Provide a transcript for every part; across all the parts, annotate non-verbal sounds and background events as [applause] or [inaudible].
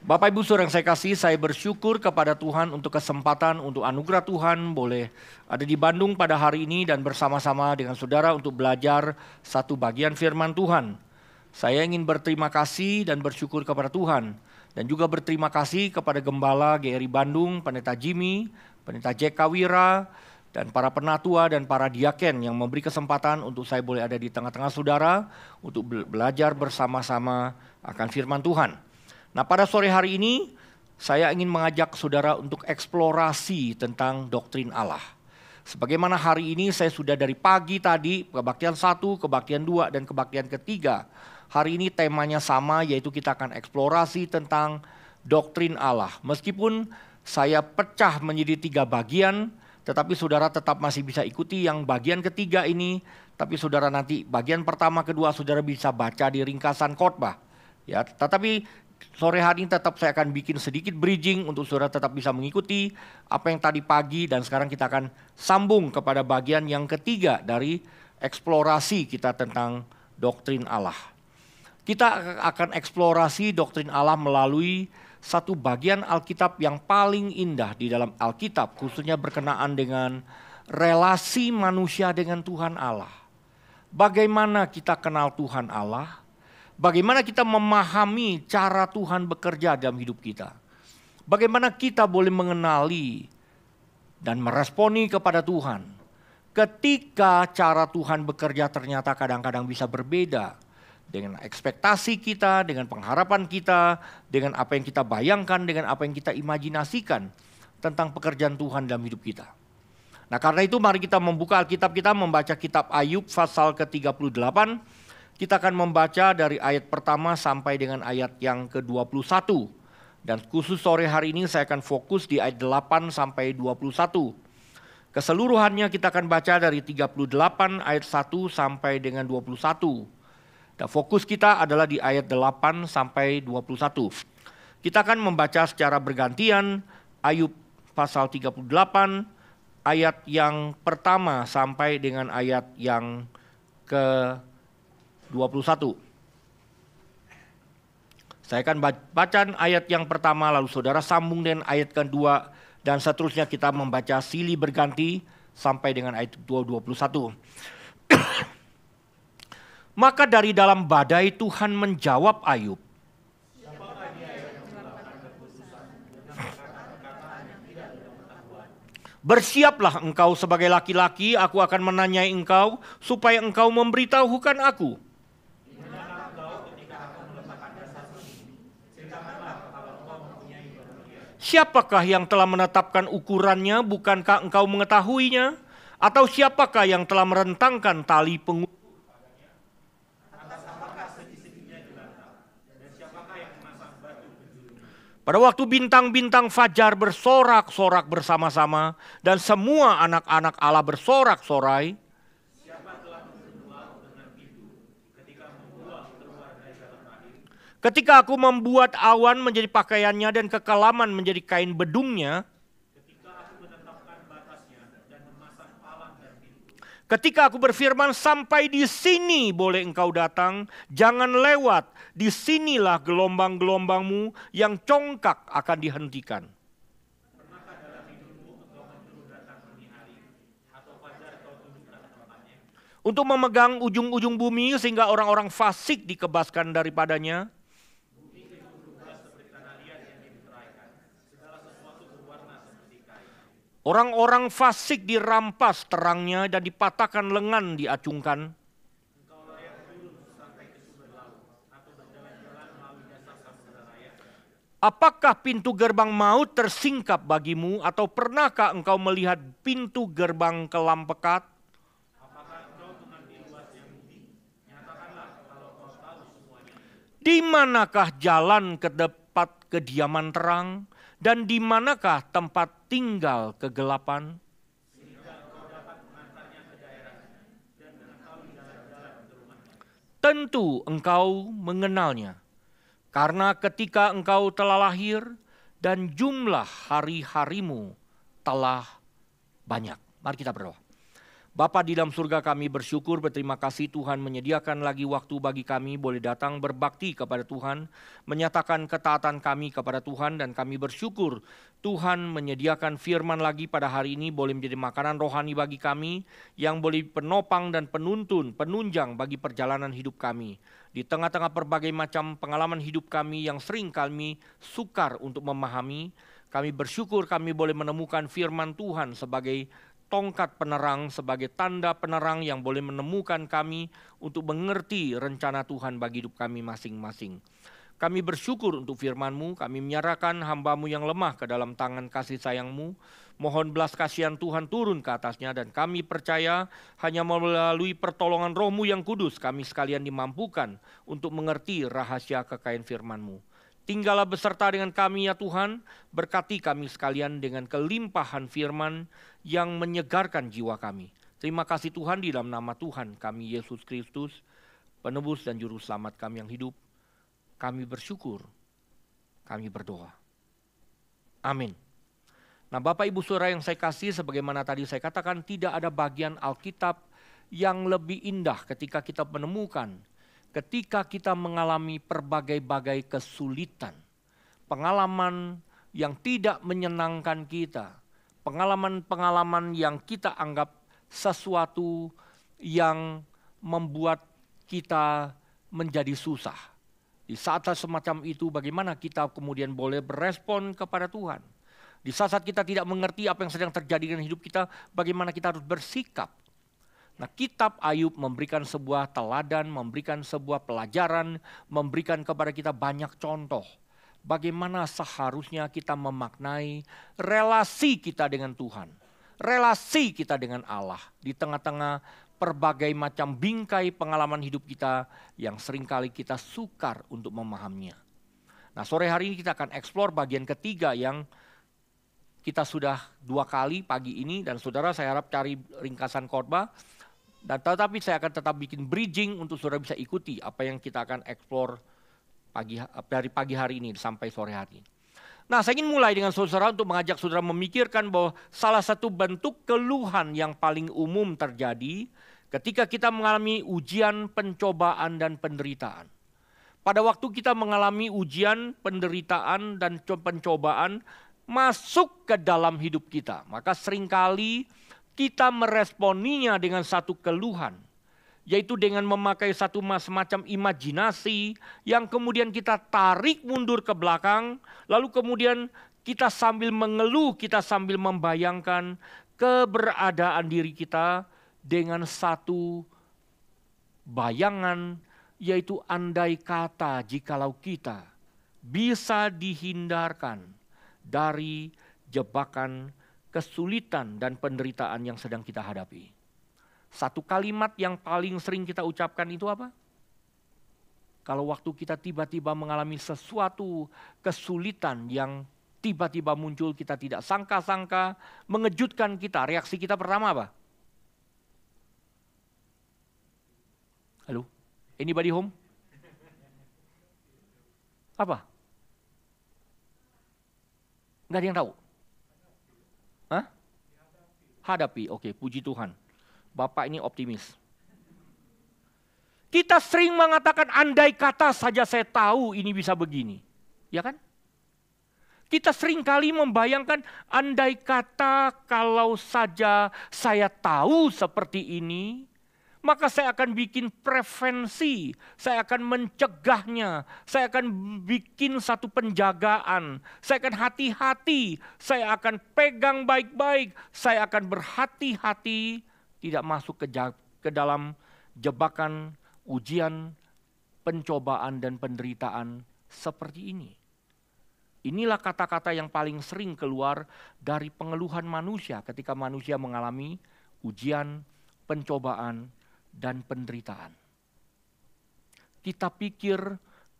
Bapak Ibu Saudara yang saya kasih, saya bersyukur kepada Tuhan untuk kesempatan untuk anugerah Tuhan boleh ada di Bandung pada hari ini dan bersama-sama dengan saudara untuk belajar satu bagian firman Tuhan. Saya ingin berterima kasih dan bersyukur kepada Tuhan dan juga berterima kasih kepada Gembala GRI Bandung, Pendeta Jimmy, Pendeta JK Wira, dan para penatua dan para diaken yang memberi kesempatan untuk saya boleh ada di tengah-tengah saudara untuk belajar bersama-sama akan firman Tuhan. Nah, pada sore hari ini saya ingin mengajak saudara untuk eksplorasi tentang doktrin Allah. Sebagaimana hari ini saya sudah dari pagi tadi kebaktian satu, kebaktian dua, dan kebaktian ketiga. Hari ini temanya sama yaitu kita akan eksplorasi tentang doktrin Allah. Meskipun saya pecah menjadi tiga bagian, tetapi saudara tetap masih bisa ikuti yang bagian ketiga ini. Tapi saudara nanti bagian pertama kedua saudara bisa baca di ringkasan khotbah. Ya, tetapi sore hari ini tetap saya akan bikin sedikit bridging untuk saudara tetap bisa mengikuti apa yang tadi pagi dan sekarang kita akan sambung kepada bagian yang ketiga dari eksplorasi kita tentang doktrin Allah. Kita akan eksplorasi doktrin Allah melalui satu bagian Alkitab yang paling indah di dalam Alkitab khususnya berkenaan dengan relasi manusia dengan Tuhan Allah. Bagaimana kita kenal Tuhan Allah? Bagaimana kita memahami cara Tuhan bekerja dalam hidup kita? Bagaimana kita boleh mengenali dan meresponi kepada Tuhan? Ketika cara Tuhan bekerja ternyata kadang-kadang bisa berbeda dengan ekspektasi kita, dengan pengharapan kita, dengan apa yang kita bayangkan, dengan apa yang kita imajinasikan tentang pekerjaan Tuhan dalam hidup kita. Nah, karena itu mari kita membuka Alkitab kita membaca kitab Ayub pasal ke-38 kita akan membaca dari ayat pertama sampai dengan ayat yang ke-21. Dan khusus sore hari ini saya akan fokus di ayat 8 sampai 21. Keseluruhannya kita akan baca dari 38 ayat 1 sampai dengan 21. Dan fokus kita adalah di ayat 8 sampai 21. Kita akan membaca secara bergantian Ayub pasal 38 ayat yang pertama sampai dengan ayat yang ke 21. 21. Saya akan bacaan ayat yang pertama lalu saudara sambung dengan ayat kedua dan seterusnya kita membaca silih berganti sampai dengan ayat 21. [coughs] Maka dari dalam badai Tuhan menjawab Ayub. Bersiaplah engkau sebagai laki-laki, aku akan menanyai engkau supaya engkau memberitahukan aku. Siapakah yang telah menetapkan ukurannya, bukankah engkau mengetahuinya? Atau siapakah yang telah merentangkan tali pengukur Pada waktu bintang-bintang fajar bersorak-sorak bersama-sama dan semua anak-anak Allah bersorak-sorai, Ketika aku membuat awan menjadi pakaiannya dan kekelaman menjadi kain bedungnya, Ketika aku berfirman, "Sampai di sini boleh engkau datang, jangan lewat. Di sinilah gelombang-gelombangmu yang congkak akan dihentikan." Untuk memegang ujung-ujung bumi, sehingga orang-orang fasik dikebaskan daripadanya. Orang-orang fasik dirampas terangnya dan dipatahkan lengan diacungkan. Apakah pintu gerbang maut tersingkap bagimu atau pernahkah engkau melihat pintu gerbang kelam pekat? Di manakah jalan ke depan kediaman terang? Dan di manakah tempat tinggal kegelapan? Tentu engkau mengenalnya, karena ketika engkau telah lahir dan jumlah hari-harimu telah banyak. Mari kita berdoa. Bapa di dalam surga kami bersyukur berterima kasih Tuhan menyediakan lagi waktu bagi kami boleh datang berbakti kepada Tuhan, menyatakan ketaatan kami kepada Tuhan dan kami bersyukur Tuhan menyediakan firman lagi pada hari ini boleh menjadi makanan rohani bagi kami yang boleh penopang dan penuntun, penunjang bagi perjalanan hidup kami. Di tengah-tengah berbagai macam pengalaman hidup kami yang sering kami sukar untuk memahami, kami bersyukur kami boleh menemukan firman Tuhan sebagai tongkat penerang sebagai tanda penerang yang boleh menemukan kami untuk mengerti rencana Tuhan bagi hidup kami masing-masing. Kami bersyukur untuk firman-Mu, kami menyerahkan hamba-Mu yang lemah ke dalam tangan kasih sayang-Mu. Mohon belas kasihan Tuhan turun ke atasnya dan kami percaya hanya melalui pertolongan rohmu yang kudus kami sekalian dimampukan untuk mengerti rahasia kekayaan firman-Mu. Tinggallah beserta dengan kami ya Tuhan, berkati kami sekalian dengan kelimpahan firman yang menyegarkan jiwa kami. Terima kasih Tuhan di dalam nama Tuhan kami Yesus Kristus, penebus dan juru selamat kami yang hidup. Kami bersyukur, kami berdoa. Amin. Nah Bapak Ibu Saudara yang saya kasih sebagaimana tadi saya katakan tidak ada bagian Alkitab yang lebih indah ketika kita menemukan ketika kita mengalami berbagai-bagai kesulitan, pengalaman yang tidak menyenangkan kita, pengalaman-pengalaman yang kita anggap sesuatu yang membuat kita menjadi susah. Di saat semacam itu bagaimana kita kemudian boleh berespon kepada Tuhan. Di saat, saat kita tidak mengerti apa yang sedang terjadi dengan hidup kita, bagaimana kita harus bersikap. Nah, kitab Ayub memberikan sebuah teladan, memberikan sebuah pelajaran, memberikan kepada kita banyak contoh bagaimana seharusnya kita memaknai relasi kita dengan Tuhan, relasi kita dengan Allah di tengah-tengah berbagai macam bingkai pengalaman hidup kita yang seringkali kita sukar untuk memahaminya. Nah, sore hari ini kita akan eksplor bagian ketiga yang kita sudah dua kali pagi ini dan saudara saya harap cari ringkasan khotbah dan tetapi saya akan tetap bikin bridging untuk saudara bisa ikuti apa yang kita akan explore pagi dari pagi hari ini sampai sore hari. Nah, saya ingin mulai dengan saudara untuk mengajak saudara memikirkan bahwa salah satu bentuk keluhan yang paling umum terjadi ketika kita mengalami ujian, pencobaan, dan penderitaan. Pada waktu kita mengalami ujian, penderitaan, dan pencobaan masuk ke dalam hidup kita, maka seringkali kita meresponinya dengan satu keluhan, yaitu dengan memakai satu semacam imajinasi yang kemudian kita tarik mundur ke belakang, lalu kemudian kita sambil mengeluh, kita sambil membayangkan keberadaan diri kita dengan satu bayangan, yaitu andai kata jikalau kita bisa dihindarkan dari jebakan kesulitan dan penderitaan yang sedang kita hadapi. Satu kalimat yang paling sering kita ucapkan itu apa? Kalau waktu kita tiba-tiba mengalami sesuatu kesulitan yang tiba-tiba muncul kita tidak sangka-sangka, mengejutkan kita, reaksi kita pertama apa? Halo? Anybody home? Apa? Enggak ada yang tahu hadapi. Oke, puji Tuhan. Bapak ini optimis. Kita sering mengatakan andai kata saja saya tahu ini bisa begini. Ya kan? Kita sering kali membayangkan andai kata kalau saja saya tahu seperti ini, maka saya akan bikin prevensi, saya akan mencegahnya, saya akan bikin satu penjagaan, saya akan hati-hati, saya akan pegang baik-baik, saya akan berhati-hati tidak masuk ke, ke dalam jebakan, ujian, pencobaan dan penderitaan seperti ini. Inilah kata-kata yang paling sering keluar dari pengeluhan manusia ketika manusia mengalami ujian, pencobaan, dan penderitaan. Kita pikir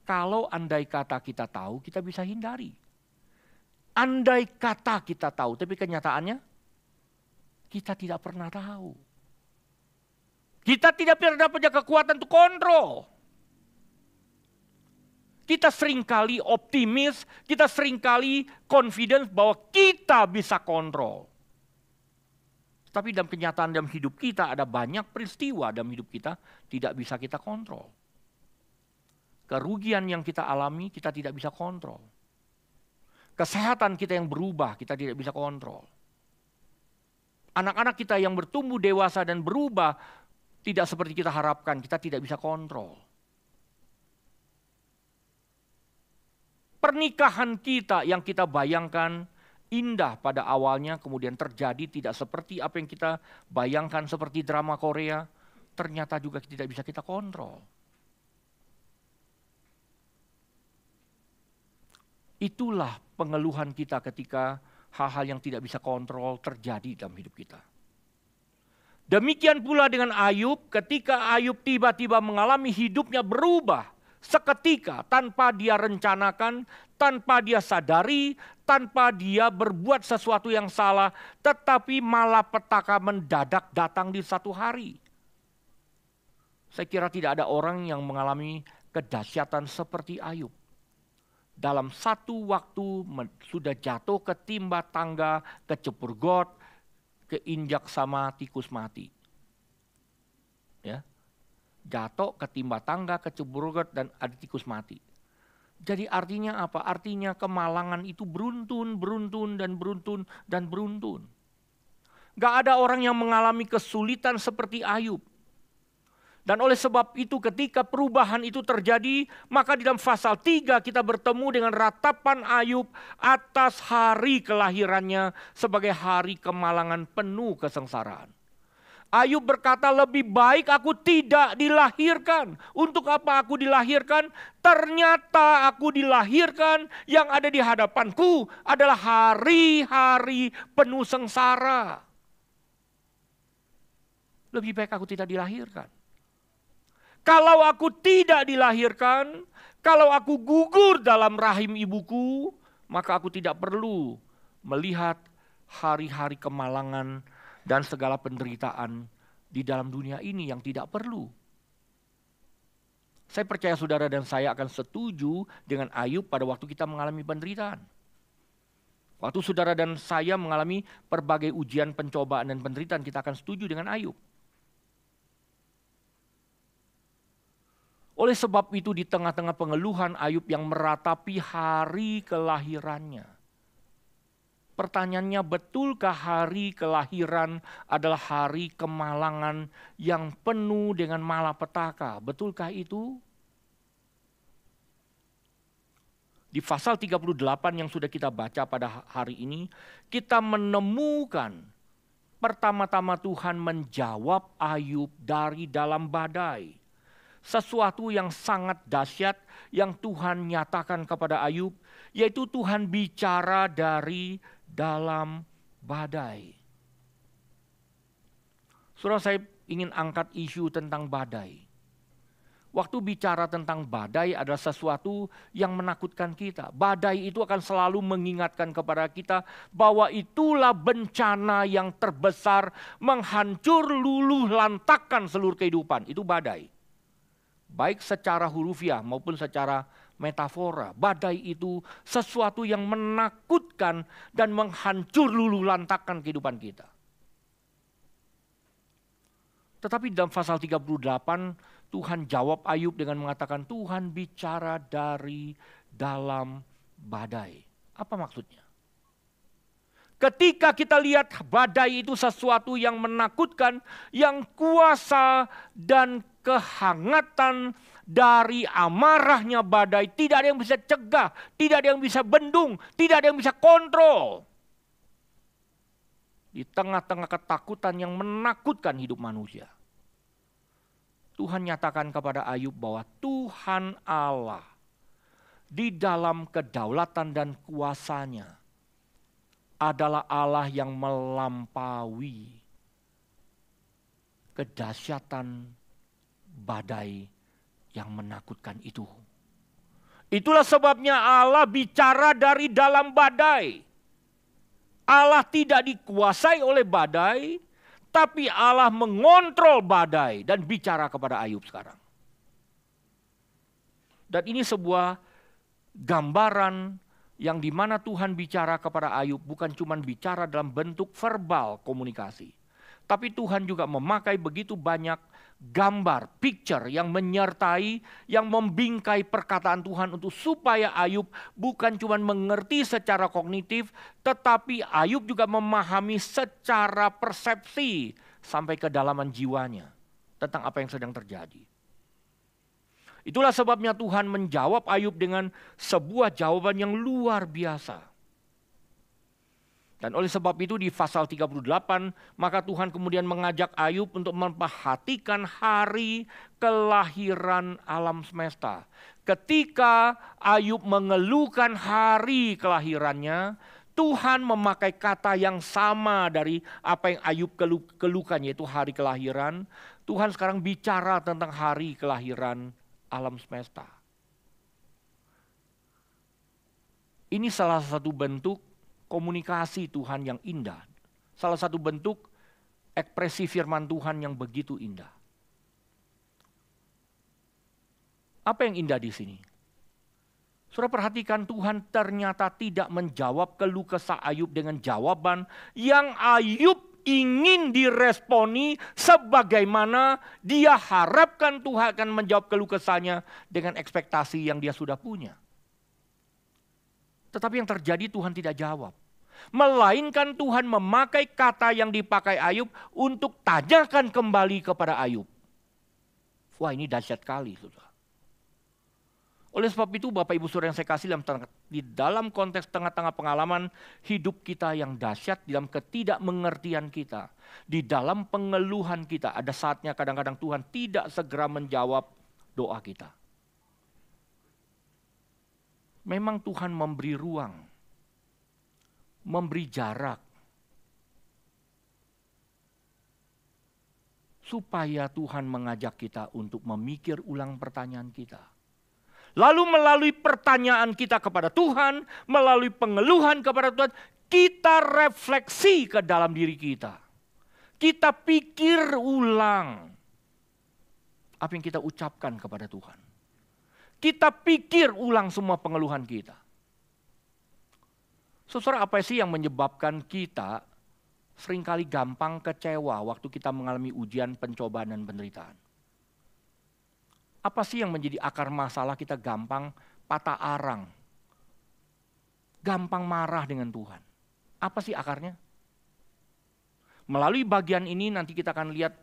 kalau andai kata kita tahu, kita bisa hindari. Andai kata kita tahu, tapi kenyataannya kita tidak pernah tahu. Kita tidak pernah punya kekuatan untuk kontrol. Kita seringkali optimis, kita seringkali confident bahwa kita bisa kontrol. Tapi dalam kenyataan dalam hidup kita ada banyak peristiwa dalam hidup kita tidak bisa kita kontrol. Kerugian yang kita alami kita tidak bisa kontrol. Kesehatan kita yang berubah kita tidak bisa kontrol. Anak-anak kita yang bertumbuh dewasa dan berubah tidak seperti kita harapkan, kita tidak bisa kontrol. Pernikahan kita yang kita bayangkan indah pada awalnya kemudian terjadi tidak seperti apa yang kita bayangkan seperti drama Korea, ternyata juga tidak bisa kita kontrol. Itulah pengeluhan kita ketika hal-hal yang tidak bisa kontrol terjadi dalam hidup kita. Demikian pula dengan Ayub, ketika Ayub tiba-tiba mengalami hidupnya berubah seketika tanpa dia rencanakan, tanpa dia sadari, tanpa dia berbuat sesuatu yang salah, tetapi malah petaka mendadak datang di satu hari. Saya kira tidak ada orang yang mengalami kedahsyatan seperti Ayub. Dalam satu waktu sudah jatuh ke timba tangga, kecepur got, keinjak sama tikus mati. Ya. Jatuh ke timba tangga, cepur got dan ada tikus mati. Jadi artinya apa? Artinya kemalangan itu beruntun, beruntun, dan beruntun, dan beruntun. Gak ada orang yang mengalami kesulitan seperti Ayub. Dan oleh sebab itu ketika perubahan itu terjadi, maka di dalam pasal 3 kita bertemu dengan ratapan Ayub atas hari kelahirannya sebagai hari kemalangan penuh kesengsaraan. Ayub berkata, "Lebih baik aku tidak dilahirkan. Untuk apa aku dilahirkan? Ternyata aku dilahirkan yang ada di hadapanku adalah hari-hari penuh sengsara. Lebih baik aku tidak dilahirkan. Kalau aku tidak dilahirkan, kalau aku gugur dalam rahim ibuku, maka aku tidak perlu melihat hari-hari kemalangan." dan segala penderitaan di dalam dunia ini yang tidak perlu. Saya percaya saudara dan saya akan setuju dengan Ayub pada waktu kita mengalami penderitaan. Waktu saudara dan saya mengalami berbagai ujian, pencobaan, dan penderitaan, kita akan setuju dengan Ayub. Oleh sebab itu di tengah-tengah pengeluhan Ayub yang meratapi hari kelahirannya pertanyaannya betulkah hari kelahiran adalah hari kemalangan yang penuh dengan malapetaka? Betulkah itu? Di pasal 38 yang sudah kita baca pada hari ini, kita menemukan pertama-tama Tuhan menjawab Ayub dari dalam badai. Sesuatu yang sangat dahsyat yang Tuhan nyatakan kepada Ayub, yaitu Tuhan bicara dari dalam badai. Surah saya ingin angkat isu tentang badai. Waktu bicara tentang badai adalah sesuatu yang menakutkan kita. Badai itu akan selalu mengingatkan kepada kita bahwa itulah bencana yang terbesar menghancur luluh lantakan seluruh kehidupan. Itu badai. Baik secara hurufiah ya maupun secara metafora. Badai itu sesuatu yang menakutkan dan menghancur lulu lantakan kehidupan kita. Tetapi dalam pasal 38 Tuhan jawab Ayub dengan mengatakan Tuhan bicara dari dalam badai. Apa maksudnya? Ketika kita lihat badai itu sesuatu yang menakutkan, yang kuasa dan kehangatan dari amarahnya badai. Tidak ada yang bisa cegah, tidak ada yang bisa bendung, tidak ada yang bisa kontrol. Di tengah-tengah ketakutan yang menakutkan hidup manusia. Tuhan nyatakan kepada Ayub bahwa Tuhan Allah di dalam kedaulatan dan kuasanya adalah Allah yang melampaui kedahsyatan badai yang menakutkan itu. Itulah sebabnya Allah bicara dari dalam badai. Allah tidak dikuasai oleh badai, tapi Allah mengontrol badai dan bicara kepada Ayub sekarang. Dan ini sebuah gambaran yang dimana Tuhan bicara kepada Ayub bukan cuma bicara dalam bentuk verbal komunikasi. Tapi Tuhan juga memakai begitu banyak gambar, picture yang menyertai, yang membingkai perkataan Tuhan untuk supaya Ayub bukan cuma mengerti secara kognitif, tetapi Ayub juga memahami secara persepsi sampai kedalaman jiwanya tentang apa yang sedang terjadi. Itulah sebabnya Tuhan menjawab Ayub dengan sebuah jawaban yang luar biasa. Dan oleh sebab itu di pasal 38, maka Tuhan kemudian mengajak Ayub untuk memperhatikan hari kelahiran alam semesta. Ketika Ayub mengeluhkan hari kelahirannya, Tuhan memakai kata yang sama dari apa yang Ayub keluhkan yaitu hari kelahiran. Tuhan sekarang bicara tentang hari kelahiran alam semesta. Ini salah satu bentuk komunikasi Tuhan yang indah. Salah satu bentuk ekspresi firman Tuhan yang begitu indah. Apa yang indah di sini? Sudah perhatikan Tuhan ternyata tidak menjawab keluh kesah Ayub dengan jawaban yang Ayub ingin diresponi sebagaimana dia harapkan Tuhan akan menjawab keluh kesahnya dengan ekspektasi yang dia sudah punya. Tetapi yang terjadi Tuhan tidak jawab. Melainkan Tuhan memakai kata yang dipakai Ayub untuk tanyakan kembali kepada Ayub. Wah ini dahsyat kali. Oleh sebab itu Bapak Ibu Saudara yang saya kasih dalam, di dalam konteks tengah-tengah pengalaman hidup kita yang dahsyat, dalam ketidakmengertian kita, di dalam pengeluhan kita, ada saatnya kadang-kadang Tuhan tidak segera menjawab doa kita. Memang Tuhan memberi ruang memberi jarak supaya Tuhan mengajak kita untuk memikir ulang pertanyaan kita. Lalu melalui pertanyaan kita kepada Tuhan, melalui pengeluhan kepada Tuhan, kita refleksi ke dalam diri kita. Kita pikir ulang apa yang kita ucapkan kepada Tuhan. Kita pikir ulang semua pengeluhan kita Saudara, apa sih yang menyebabkan kita seringkali gampang kecewa waktu kita mengalami ujian, pencobaan, dan penderitaan? Apa sih yang menjadi akar masalah kita gampang patah arang? Gampang marah dengan Tuhan. Apa sih akarnya? Melalui bagian ini nanti kita akan lihat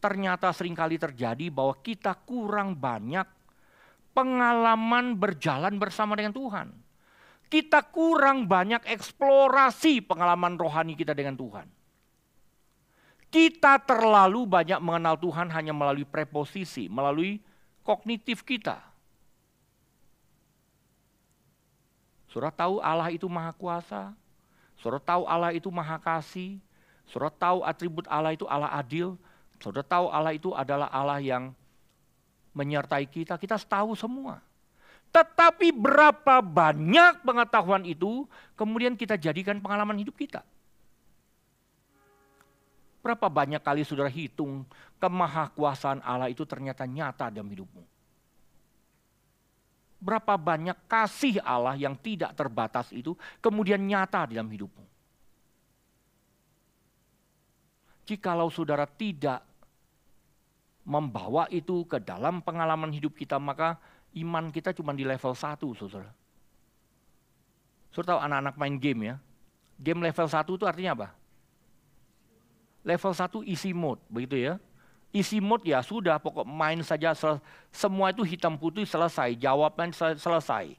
ternyata seringkali terjadi bahwa kita kurang banyak pengalaman berjalan bersama dengan Tuhan kita kurang banyak eksplorasi pengalaman rohani kita dengan Tuhan. Kita terlalu banyak mengenal Tuhan hanya melalui preposisi, melalui kognitif kita. Surah tahu Allah itu maha kuasa, surah tahu Allah itu maha kasih, surah tahu atribut Allah itu Allah adil, surah tahu Allah itu adalah Allah yang menyertai kita, kita tahu semua. Tetapi berapa banyak pengetahuan itu kemudian kita jadikan pengalaman hidup kita. Berapa banyak kali saudara hitung kemahakuasaan Allah itu ternyata nyata dalam hidupmu. Berapa banyak kasih Allah yang tidak terbatas itu kemudian nyata dalam hidupmu. Jikalau saudara tidak membawa itu ke dalam pengalaman hidup kita maka iman kita cuma di level 1, saudara. Saudara tahu anak-anak main game ya. Game level 1 itu artinya apa? Level 1 easy mode, begitu ya. Easy mode ya sudah, pokok main saja, semua itu hitam putih selesai, jawaban selesai.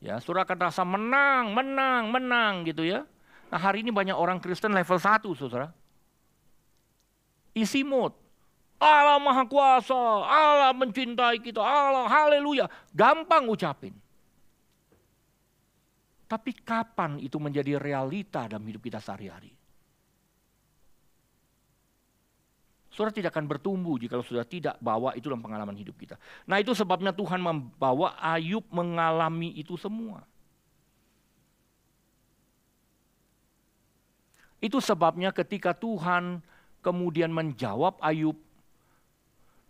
Ya, saudara akan rasa menang, menang, menang gitu ya. Nah hari ini banyak orang Kristen level 1, saudara. Easy mode. Allah maha kuasa, Allah mencintai kita, Allah haleluya. Gampang ucapin. Tapi kapan itu menjadi realita dalam hidup kita sehari-hari? Saudara tidak akan bertumbuh jika sudah tidak bawa itu dalam pengalaman hidup kita. Nah itu sebabnya Tuhan membawa Ayub mengalami itu semua. Itu sebabnya ketika Tuhan kemudian menjawab Ayub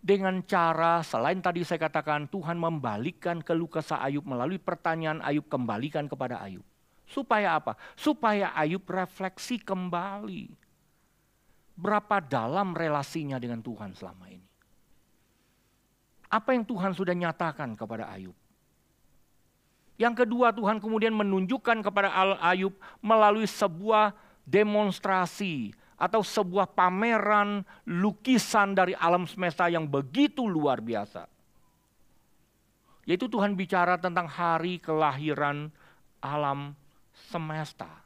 dengan cara selain tadi saya katakan Tuhan membalikkan keluka Ayub melalui pertanyaan Ayub kembalikan kepada Ayub. Supaya apa? Supaya Ayub refleksi kembali berapa dalam relasinya dengan Tuhan selama ini. Apa yang Tuhan sudah nyatakan kepada Ayub? Yang kedua Tuhan kemudian menunjukkan kepada Al Ayub melalui sebuah demonstrasi atau sebuah pameran lukisan dari alam semesta yang begitu luar biasa. Yaitu Tuhan bicara tentang hari kelahiran alam semesta.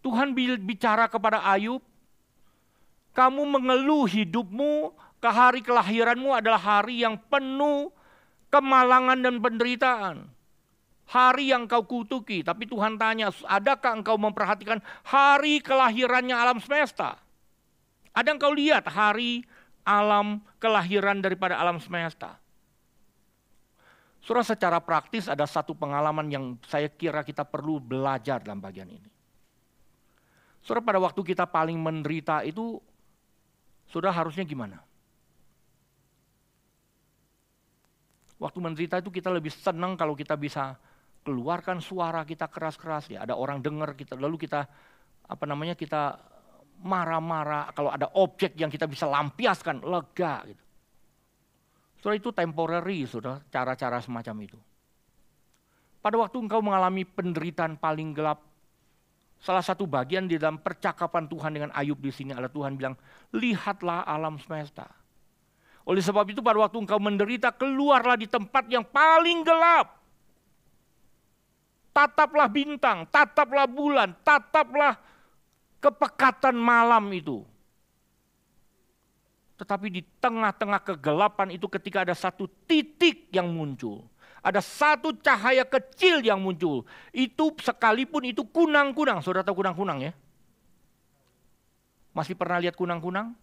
Tuhan bicara kepada Ayub, kamu mengeluh hidupmu ke hari kelahiranmu adalah hari yang penuh kemalangan dan penderitaan hari yang kau kutuki. Tapi Tuhan tanya, adakah engkau memperhatikan hari kelahirannya alam semesta? Ada engkau lihat hari alam kelahiran daripada alam semesta? Surah secara praktis ada satu pengalaman yang saya kira kita perlu belajar dalam bagian ini. Surah pada waktu kita paling menderita itu, sudah harusnya gimana? Waktu menderita itu kita lebih senang kalau kita bisa keluarkan suara kita keras-keras ya ada orang dengar kita lalu kita apa namanya kita marah-marah kalau ada objek yang kita bisa lampiaskan lega gitu. setelah itu temporary sudah cara-cara semacam itu. Pada waktu engkau mengalami penderitaan paling gelap salah satu bagian di dalam percakapan Tuhan dengan Ayub di sini adalah Tuhan bilang lihatlah alam semesta. Oleh sebab itu pada waktu engkau menderita keluarlah di tempat yang paling gelap tataplah bintang, tataplah bulan, tataplah kepekatan malam itu. Tetapi di tengah-tengah kegelapan itu ketika ada satu titik yang muncul. Ada satu cahaya kecil yang muncul. Itu sekalipun itu kunang-kunang. Saudara tahu kunang-kunang ya? Masih pernah lihat kunang-kunang?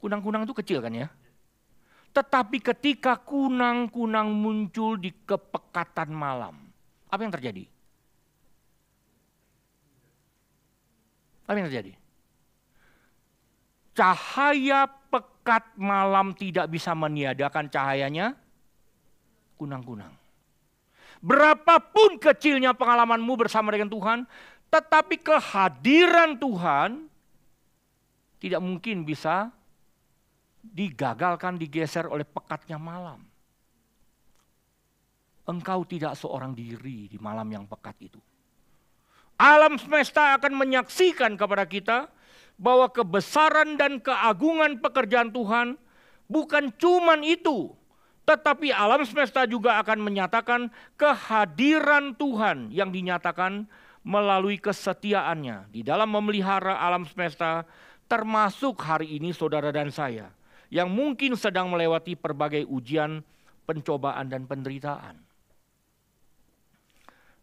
Kunang-kunang itu kecil kan ya? Tetapi ketika kunang-kunang muncul di kepekatan malam, apa yang terjadi? Apa yang terjadi? Cahaya pekat malam tidak bisa meniadakan cahayanya kunang-kunang. Berapapun kecilnya pengalamanmu bersama dengan Tuhan, tetapi kehadiran Tuhan tidak mungkin bisa digagalkan, digeser oleh pekatnya malam. Engkau tidak seorang diri di malam yang pekat itu. Alam semesta akan menyaksikan kepada kita bahwa kebesaran dan keagungan pekerjaan Tuhan bukan cuman itu, tetapi alam semesta juga akan menyatakan kehadiran Tuhan yang dinyatakan melalui kesetiaannya di dalam memelihara alam semesta termasuk hari ini saudara dan saya yang mungkin sedang melewati berbagai ujian, pencobaan, dan penderitaan.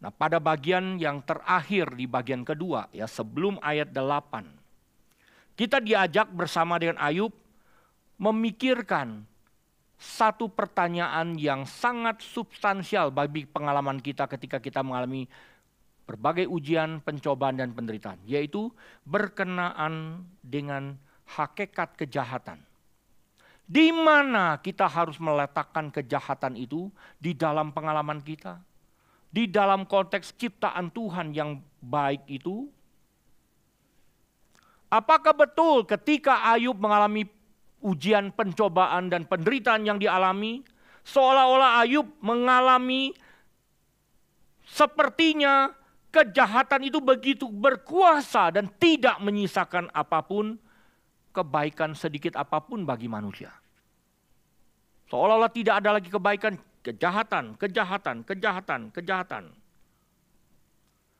Nah, pada bagian yang terakhir di bagian kedua, ya sebelum ayat 8, kita diajak bersama dengan Ayub memikirkan satu pertanyaan yang sangat substansial bagi pengalaman kita ketika kita mengalami berbagai ujian, pencobaan, dan penderitaan, yaitu berkenaan dengan hakikat kejahatan. Di mana kita harus meletakkan kejahatan itu di dalam pengalaman kita? Di dalam konteks ciptaan Tuhan yang baik itu? Apakah betul ketika Ayub mengalami ujian pencobaan dan penderitaan yang dialami, seolah-olah Ayub mengalami sepertinya kejahatan itu begitu berkuasa dan tidak menyisakan apapun kebaikan sedikit apapun bagi manusia. Seolah-olah tidak ada lagi kebaikan, kejahatan, kejahatan, kejahatan, kejahatan.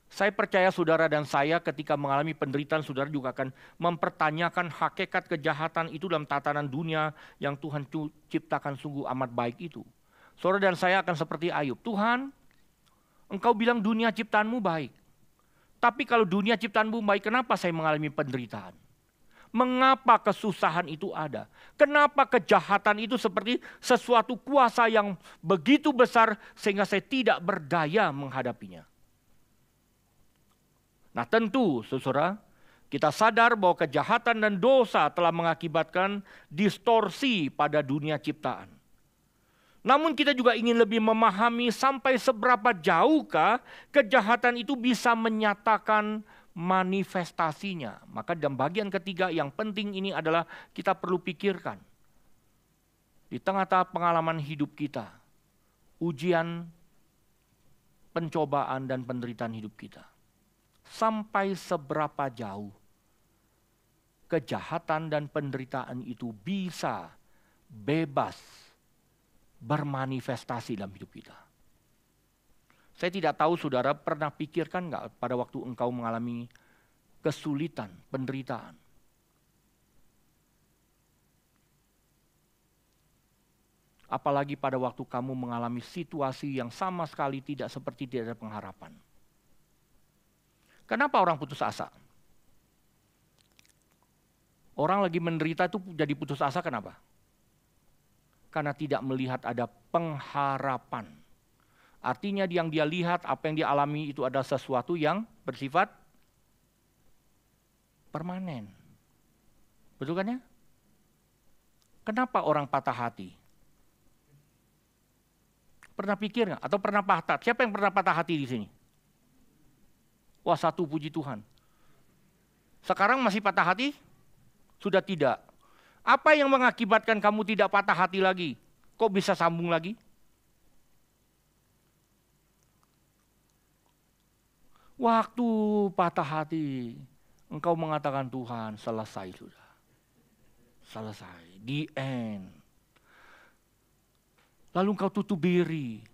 Saya percaya saudara dan saya ketika mengalami penderitaan saudara juga akan mempertanyakan hakikat kejahatan itu dalam tatanan dunia yang Tuhan ciptakan sungguh amat baik itu. Saudara dan saya akan seperti Ayub. Tuhan, engkau bilang dunia ciptaanmu baik. Tapi kalau dunia ciptaanmu baik, kenapa saya mengalami penderitaan? mengapa kesusahan itu ada. Kenapa kejahatan itu seperti sesuatu kuasa yang begitu besar sehingga saya tidak berdaya menghadapinya. Nah tentu saudara, kita sadar bahwa kejahatan dan dosa telah mengakibatkan distorsi pada dunia ciptaan. Namun kita juga ingin lebih memahami sampai seberapa jauhkah kejahatan itu bisa menyatakan manifestasinya. Maka dalam bagian ketiga yang penting ini adalah kita perlu pikirkan. Di tengah-tengah pengalaman hidup kita, ujian, pencobaan dan penderitaan hidup kita. Sampai seberapa jauh kejahatan dan penderitaan itu bisa bebas bermanifestasi dalam hidup kita saya tidak tahu saudara pernah pikirkan nggak pada waktu engkau mengalami kesulitan, penderitaan. Apalagi pada waktu kamu mengalami situasi yang sama sekali tidak seperti tidak ada pengharapan. Kenapa orang putus asa? Orang lagi menderita itu jadi putus asa kenapa? Karena tidak melihat ada pengharapan. Artinya yang dia lihat, apa yang dia alami itu adalah sesuatu yang bersifat permanen. Betul kan ya? Kenapa orang patah hati? Pernah pikir nggak? Atau pernah patah? Siapa yang pernah patah hati di sini? Wah satu puji Tuhan. Sekarang masih patah hati? Sudah tidak. Apa yang mengakibatkan kamu tidak patah hati lagi? Kok bisa sambung lagi? Waktu patah hati, engkau mengatakan Tuhan selesai sudah. Selesai, the end. Lalu engkau tutup diri,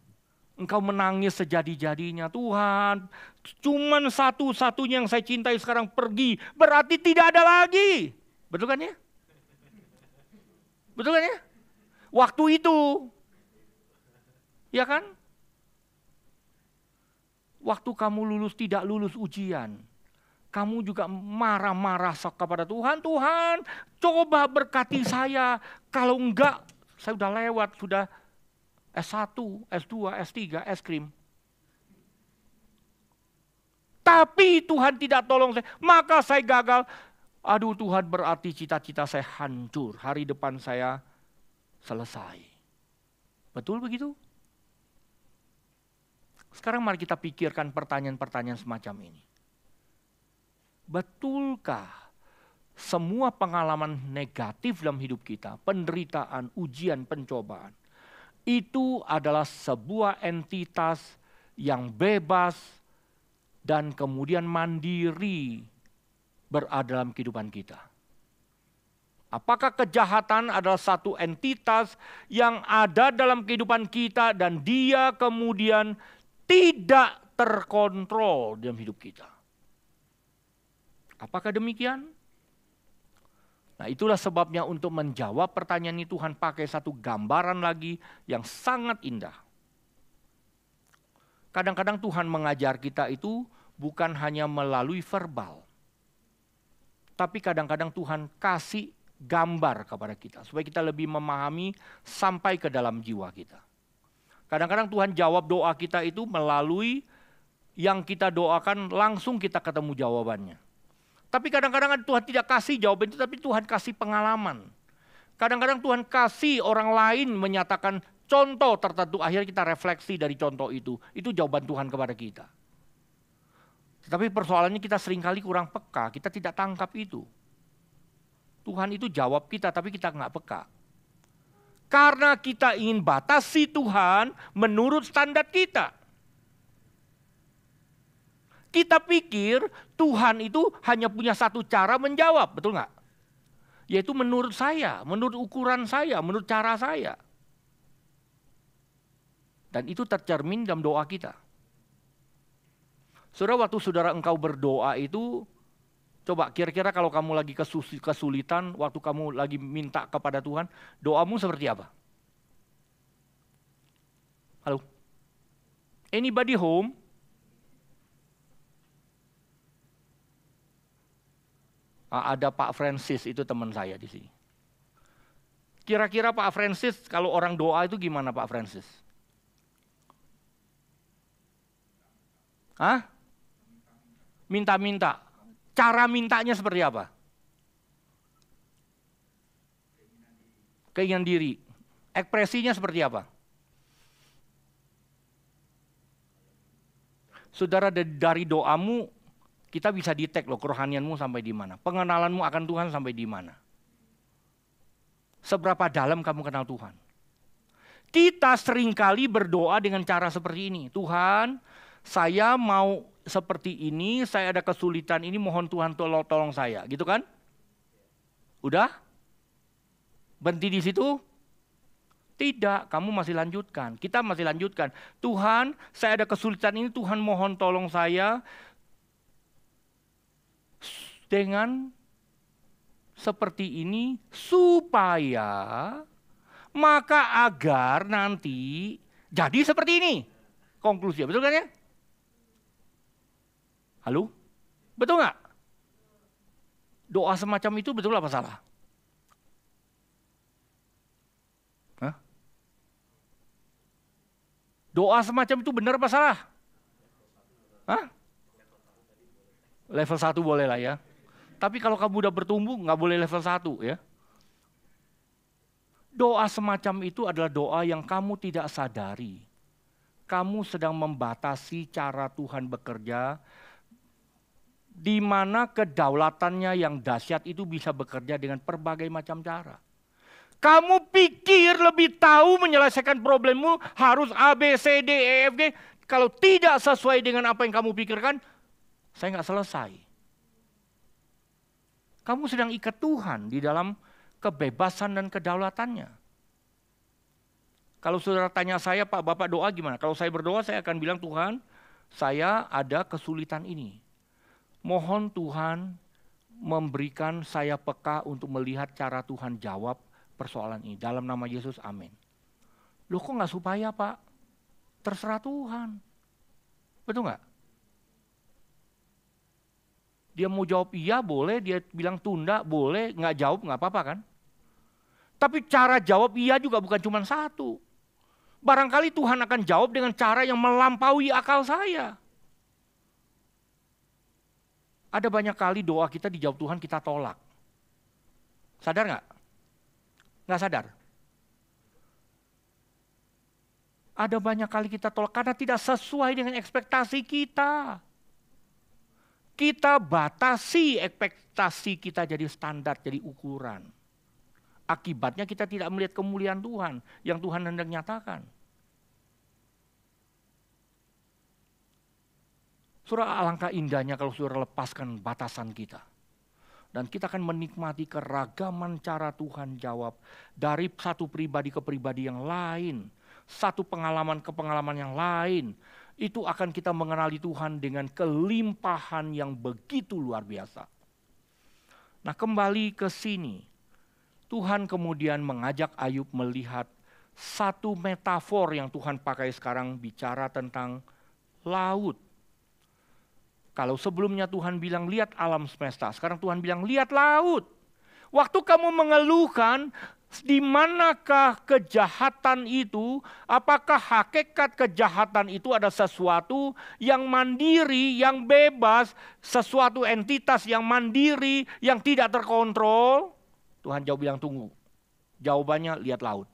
engkau menangis sejadi-jadinya. Tuhan, cuman satu-satunya yang saya cintai sekarang pergi, berarti tidak ada lagi. Betul kan ya? Betul kan ya? Waktu itu. Ya kan? waktu kamu lulus tidak lulus ujian, kamu juga marah-marah sok kepada Tuhan, Tuhan coba berkati saya, kalau enggak saya sudah lewat, sudah S1, S2, S3, es krim. Tapi Tuhan tidak tolong saya, maka saya gagal. Aduh Tuhan berarti cita-cita saya hancur, hari depan saya selesai. Betul begitu? Sekarang mari kita pikirkan pertanyaan-pertanyaan semacam ini. Betulkah semua pengalaman negatif dalam hidup kita, penderitaan, ujian, pencobaan, itu adalah sebuah entitas yang bebas dan kemudian mandiri berada dalam kehidupan kita. Apakah kejahatan adalah satu entitas yang ada dalam kehidupan kita dan dia kemudian tidak terkontrol dalam hidup kita. Apakah demikian? Nah, itulah sebabnya untuk menjawab pertanyaan ini Tuhan pakai satu gambaran lagi yang sangat indah. Kadang-kadang Tuhan mengajar kita itu bukan hanya melalui verbal. Tapi kadang-kadang Tuhan kasih gambar kepada kita supaya kita lebih memahami sampai ke dalam jiwa kita. Kadang-kadang Tuhan jawab doa kita itu melalui yang kita doakan langsung kita ketemu jawabannya. Tapi kadang-kadang Tuhan tidak kasih jawaban itu, tapi Tuhan kasih pengalaman. Kadang-kadang Tuhan kasih orang lain menyatakan contoh tertentu, akhirnya kita refleksi dari contoh itu. Itu jawaban Tuhan kepada kita. Tetapi persoalannya kita seringkali kurang peka, kita tidak tangkap itu. Tuhan itu jawab kita, tapi kita nggak peka. Karena kita ingin batasi Tuhan menurut standar kita. Kita pikir Tuhan itu hanya punya satu cara menjawab, betul nggak? Yaitu menurut saya, menurut ukuran saya, menurut cara saya. Dan itu tercermin dalam doa kita. Saudara, waktu saudara engkau berdoa itu, Coba kira-kira kalau kamu lagi kesulitan, waktu kamu lagi minta kepada Tuhan, doamu seperti apa? Halo? Anybody home? Ah, ada Pak Francis itu teman saya di sini. Kira-kira Pak Francis kalau orang doa itu gimana Pak Francis? Hah? Minta-minta cara mintanya seperti apa? Keinginan diri. Ekspresinya seperti apa? Saudara dari doamu kita bisa detect loh kerohanianmu sampai di mana, pengenalanmu akan Tuhan sampai di mana. Seberapa dalam kamu kenal Tuhan? Kita seringkali berdoa dengan cara seperti ini. Tuhan, saya mau seperti ini, saya ada kesulitan ini, mohon Tuhan tolong, tolong saya. Gitu kan? Udah? Berhenti di situ? Tidak, kamu masih lanjutkan. Kita masih lanjutkan. Tuhan, saya ada kesulitan ini, Tuhan mohon tolong saya dengan seperti ini supaya maka agar nanti jadi seperti ini. Konklusi, betul kan ya? Halo? Betul nggak? Doa semacam itu betul apa salah? Hah? Doa semacam itu benar apa salah? Hah? Level satu boleh lah ya. Tapi kalau kamu udah bertumbuh, nggak boleh level satu ya. Doa semacam itu adalah doa yang kamu tidak sadari. Kamu sedang membatasi cara Tuhan bekerja, di mana kedaulatannya yang dahsyat itu bisa bekerja dengan berbagai macam cara. Kamu pikir lebih tahu menyelesaikan problemmu harus A, B, C, D, E, F, G. Kalau tidak sesuai dengan apa yang kamu pikirkan, saya nggak selesai. Kamu sedang ikat Tuhan di dalam kebebasan dan kedaulatannya. Kalau saudara tanya saya, Pak Bapak doa gimana? Kalau saya berdoa, saya akan bilang Tuhan, saya ada kesulitan ini Mohon Tuhan memberikan saya peka untuk melihat cara Tuhan jawab persoalan ini. Dalam nama Yesus, amin. Loh kok nggak supaya pak? Terserah Tuhan. Betul gak? Dia mau jawab iya boleh, dia bilang tunda boleh, gak jawab gak apa-apa kan? Tapi cara jawab iya juga bukan cuma satu. Barangkali Tuhan akan jawab dengan cara yang melampaui akal saya. Ada banyak kali doa kita dijawab Tuhan kita tolak. Sadar nggak? Nggak sadar. Ada banyak kali kita tolak karena tidak sesuai dengan ekspektasi kita. Kita batasi ekspektasi kita jadi standar, jadi ukuran. Akibatnya kita tidak melihat kemuliaan Tuhan yang Tuhan hendak nyatakan. Surah alangkah indahnya kalau saudara lepaskan batasan kita. Dan kita akan menikmati keragaman cara Tuhan jawab dari satu pribadi ke pribadi yang lain. Satu pengalaman ke pengalaman yang lain. Itu akan kita mengenali Tuhan dengan kelimpahan yang begitu luar biasa. Nah kembali ke sini. Tuhan kemudian mengajak Ayub melihat satu metafor yang Tuhan pakai sekarang bicara tentang laut. Kalau sebelumnya Tuhan bilang lihat alam semesta, sekarang Tuhan bilang lihat laut. Waktu kamu mengeluhkan, di manakah kejahatan itu? Apakah hakikat kejahatan itu ada sesuatu yang mandiri, yang bebas, sesuatu entitas yang mandiri, yang tidak terkontrol? Tuhan jawab bilang tunggu. Jawabannya lihat laut.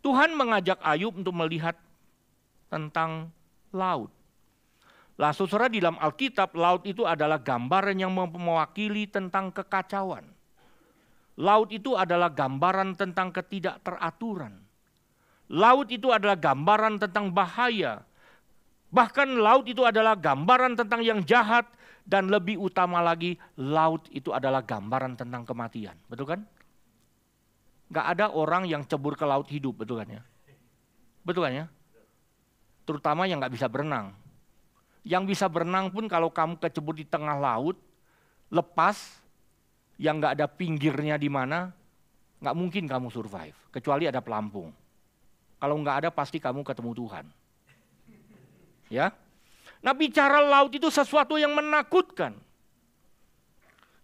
Tuhan mengajak Ayub untuk melihat tentang laut. Lah saudara di dalam Alkitab laut itu adalah gambaran yang mewakili tentang kekacauan. Laut itu adalah gambaran tentang ketidakteraturan. Laut itu adalah gambaran tentang bahaya. Bahkan laut itu adalah gambaran tentang yang jahat dan lebih utama lagi laut itu adalah gambaran tentang kematian. Betul kan? Gak ada orang yang cebur ke laut hidup, betul kan ya? Betul kan ya? Terutama yang gak bisa berenang yang bisa berenang pun kalau kamu kecebur di tengah laut, lepas, yang nggak ada pinggirnya di mana, nggak mungkin kamu survive, kecuali ada pelampung. Kalau nggak ada pasti kamu ketemu Tuhan. Ya, Nah bicara laut itu sesuatu yang menakutkan.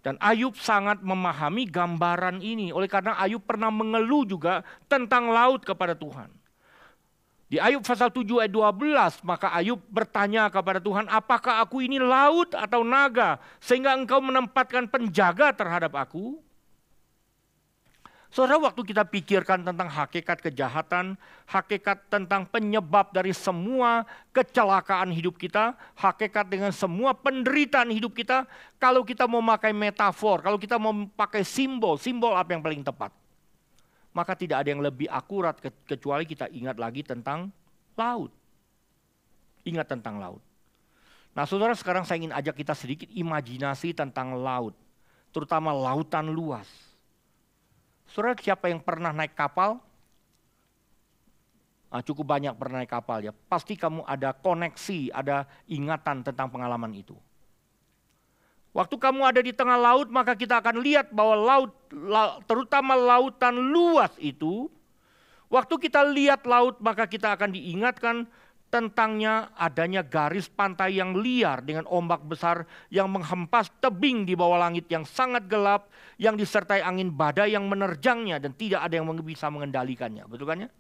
Dan Ayub sangat memahami gambaran ini. Oleh karena Ayub pernah mengeluh juga tentang laut kepada Tuhan. Di Ayub pasal 7 ayat 12, maka Ayub bertanya kepada Tuhan, apakah aku ini laut atau naga sehingga engkau menempatkan penjaga terhadap aku? Saudara, waktu kita pikirkan tentang hakikat kejahatan, hakikat tentang penyebab dari semua kecelakaan hidup kita, hakikat dengan semua penderitaan hidup kita, kalau kita mau pakai metafor, kalau kita mau pakai simbol, simbol apa yang paling tepat? maka tidak ada yang lebih akurat kecuali kita ingat lagi tentang laut. Ingat tentang laut. Nah saudara sekarang saya ingin ajak kita sedikit imajinasi tentang laut. Terutama lautan luas. Saudara siapa yang pernah naik kapal? Nah, cukup banyak pernah naik kapal ya. Pasti kamu ada koneksi, ada ingatan tentang pengalaman itu. Waktu kamu ada di tengah laut, maka kita akan lihat bahwa laut, terutama lautan luas itu, waktu kita lihat laut, maka kita akan diingatkan tentangnya adanya garis pantai yang liar dengan ombak besar yang menghempas tebing di bawah langit yang sangat gelap, yang disertai angin badai yang menerjangnya dan tidak ada yang bisa mengendalikannya. Betul kan ya?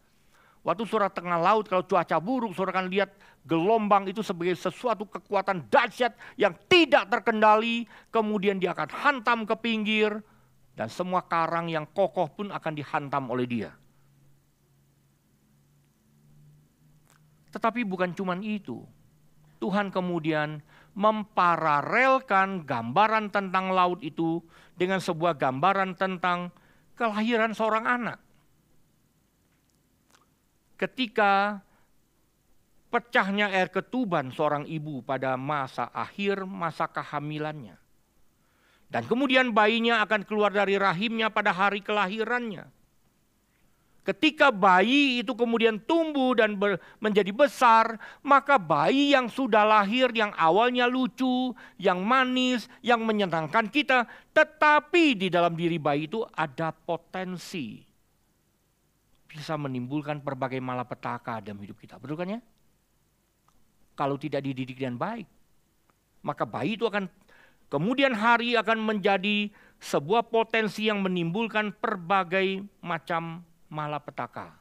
Waktu saudara tengah laut, kalau cuaca buruk, saudara akan lihat gelombang itu sebagai sesuatu kekuatan dahsyat yang tidak terkendali. Kemudian dia akan hantam ke pinggir. Dan semua karang yang kokoh pun akan dihantam oleh dia. Tetapi bukan cuma itu. Tuhan kemudian mempararelkan gambaran tentang laut itu dengan sebuah gambaran tentang kelahiran seorang anak ketika pecahnya air ketuban seorang ibu pada masa akhir masa kehamilannya. Dan kemudian bayinya akan keluar dari rahimnya pada hari kelahirannya. Ketika bayi itu kemudian tumbuh dan ber, menjadi besar, maka bayi yang sudah lahir, yang awalnya lucu, yang manis, yang menyenangkan kita, tetapi di dalam diri bayi itu ada potensi bisa menimbulkan berbagai malapetaka dalam hidup kita. Betul kan ya? Kalau tidak dididik dengan baik, maka bayi itu akan kemudian hari akan menjadi sebuah potensi yang menimbulkan berbagai macam malapetaka.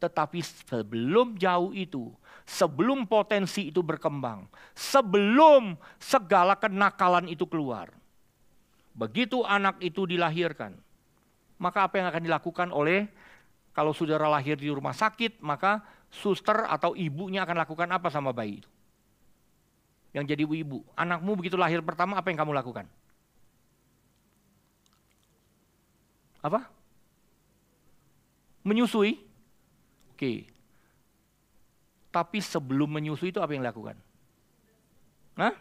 Tetapi sebelum jauh itu, sebelum potensi itu berkembang, sebelum segala kenakalan itu keluar, begitu anak itu dilahirkan, maka apa yang akan dilakukan oleh kalau saudara lahir di rumah sakit, maka suster atau ibunya akan lakukan apa sama bayi itu? Yang jadi ibu-ibu, anakmu begitu lahir pertama apa yang kamu lakukan? Apa? Menyusui? Oke. Tapi sebelum menyusui itu apa yang dilakukan? Hah?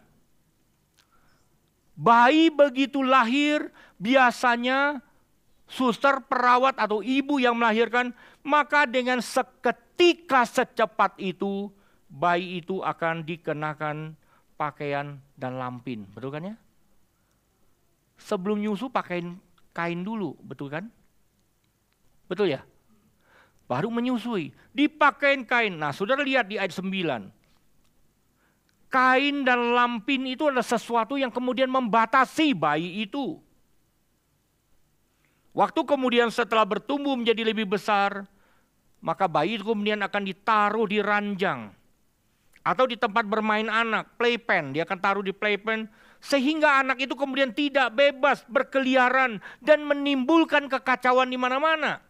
Bayi begitu lahir biasanya suster, perawat, atau ibu yang melahirkan, maka dengan seketika secepat itu, bayi itu akan dikenakan pakaian dan lampin. Betul kan ya? Sebelum nyusu pakai kain dulu, betul kan? Betul ya? Baru menyusui, dipakein kain. Nah, saudara lihat di ayat 9. Kain dan lampin itu adalah sesuatu yang kemudian membatasi bayi itu. Waktu kemudian setelah bertumbuh menjadi lebih besar, maka bayi itu kemudian akan ditaruh di ranjang atau di tempat bermain anak, playpen, dia akan taruh di playpen sehingga anak itu kemudian tidak bebas berkeliaran dan menimbulkan kekacauan di mana-mana.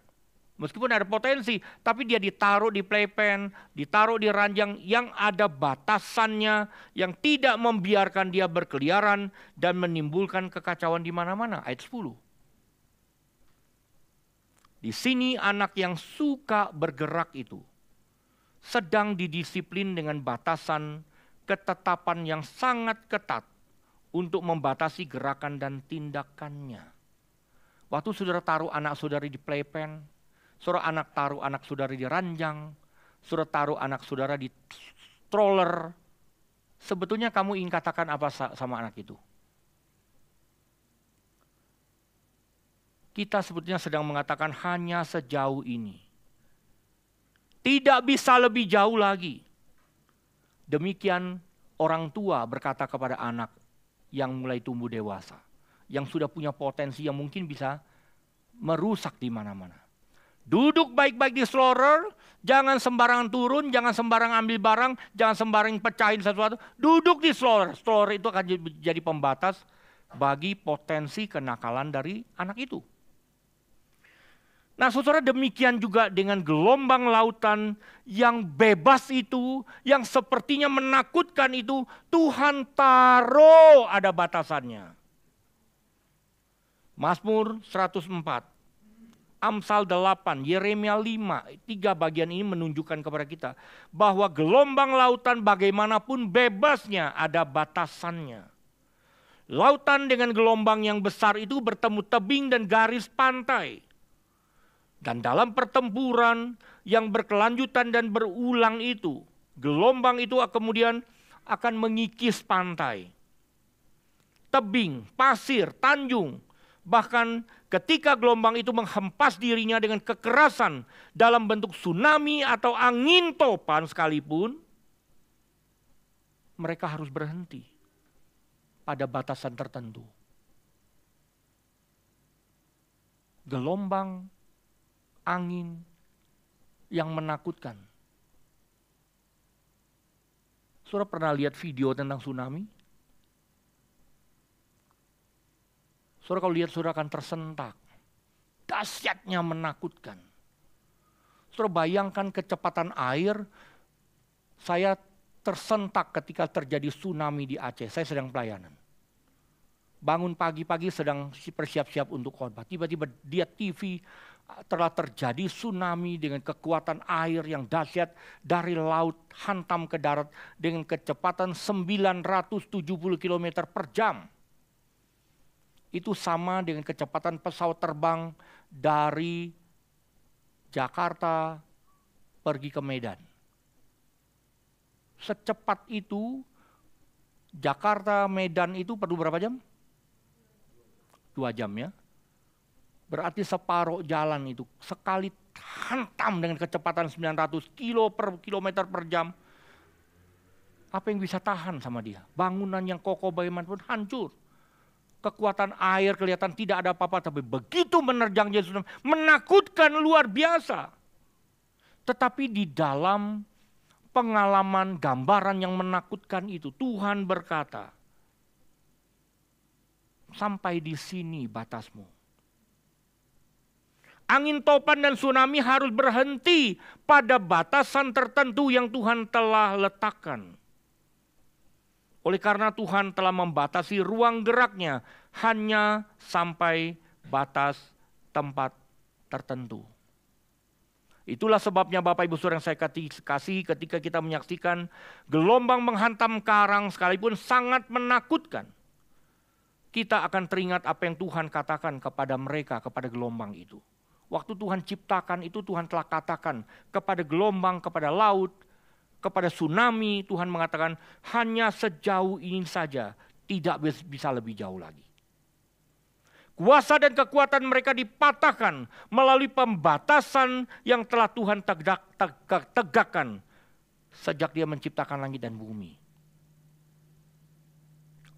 Meskipun ada potensi, tapi dia ditaruh di playpen, ditaruh di ranjang yang ada batasannya, yang tidak membiarkan dia berkeliaran dan menimbulkan kekacauan di mana-mana. Ayat 10. Di sini anak yang suka bergerak itu sedang didisiplin dengan batasan ketetapan yang sangat ketat untuk membatasi gerakan dan tindakannya. Waktu saudara taruh anak saudari di playpen, saudara anak taruh anak saudari di ranjang, saudara taruh anak saudara di stroller, sebetulnya kamu ingin katakan apa sama anak itu? kita sebetulnya sedang mengatakan hanya sejauh ini. Tidak bisa lebih jauh lagi. Demikian orang tua berkata kepada anak yang mulai tumbuh dewasa, yang sudah punya potensi yang mungkin bisa merusak di mana-mana. Duduk baik-baik di stroller, jangan sembarangan turun, jangan sembarangan ambil barang, jangan sembarangan pecahin sesuatu. Duduk di stroller, stroller itu akan jadi pembatas bagi potensi kenakalan dari anak itu. Nah, saudara, demikian juga dengan gelombang lautan yang bebas itu, yang sepertinya menakutkan itu, Tuhan taruh ada batasannya. Mazmur 104, Amsal 8, Yeremia 5, tiga bagian ini menunjukkan kepada kita bahwa gelombang lautan bagaimanapun bebasnya ada batasannya. Lautan dengan gelombang yang besar itu bertemu tebing dan garis pantai dan dalam pertempuran yang berkelanjutan dan berulang itu, gelombang itu kemudian akan mengikis pantai. Tebing, pasir, tanjung, bahkan ketika gelombang itu menghempas dirinya dengan kekerasan dalam bentuk tsunami atau angin topan sekalipun, mereka harus berhenti pada batasan tertentu. Gelombang angin yang menakutkan. Saudara pernah lihat video tentang tsunami? Saudara kalau lihat saudara akan tersentak. Dasyatnya menakutkan. Saudara bayangkan kecepatan air, saya tersentak ketika terjadi tsunami di Aceh. Saya sedang pelayanan. Bangun pagi-pagi sedang bersiap-siap untuk khotbah. Tiba-tiba dia TV telah terjadi tsunami dengan kekuatan air yang dahsyat dari laut hantam ke darat dengan kecepatan 970 km per jam. Itu sama dengan kecepatan pesawat terbang dari Jakarta pergi ke Medan. Secepat itu Jakarta Medan itu perlu berapa jam? Dua jam ya. Berarti separuh jalan itu sekali hantam dengan kecepatan 900 kilo per kilometer per jam. Apa yang bisa tahan sama dia? Bangunan yang kokoh bagaimanapun hancur. Kekuatan air kelihatan tidak ada apa-apa, tapi begitu menerjang Yesus menakutkan luar biasa. Tetapi di dalam pengalaman gambaran yang menakutkan itu, Tuhan berkata, sampai di sini batasmu angin topan dan tsunami harus berhenti pada batasan tertentu yang Tuhan telah letakkan. Oleh karena Tuhan telah membatasi ruang geraknya hanya sampai batas tempat tertentu. Itulah sebabnya Bapak Ibu Saudara yang saya kasih ketika kita menyaksikan gelombang menghantam karang sekalipun sangat menakutkan. Kita akan teringat apa yang Tuhan katakan kepada mereka, kepada gelombang itu. Waktu Tuhan ciptakan itu Tuhan telah katakan kepada gelombang, kepada laut, kepada tsunami, Tuhan mengatakan hanya sejauh ini saja, tidak bisa lebih jauh lagi. Kuasa dan kekuatan mereka dipatahkan melalui pembatasan yang telah Tuhan tegak, tegak, tegakkan sejak dia menciptakan langit dan bumi.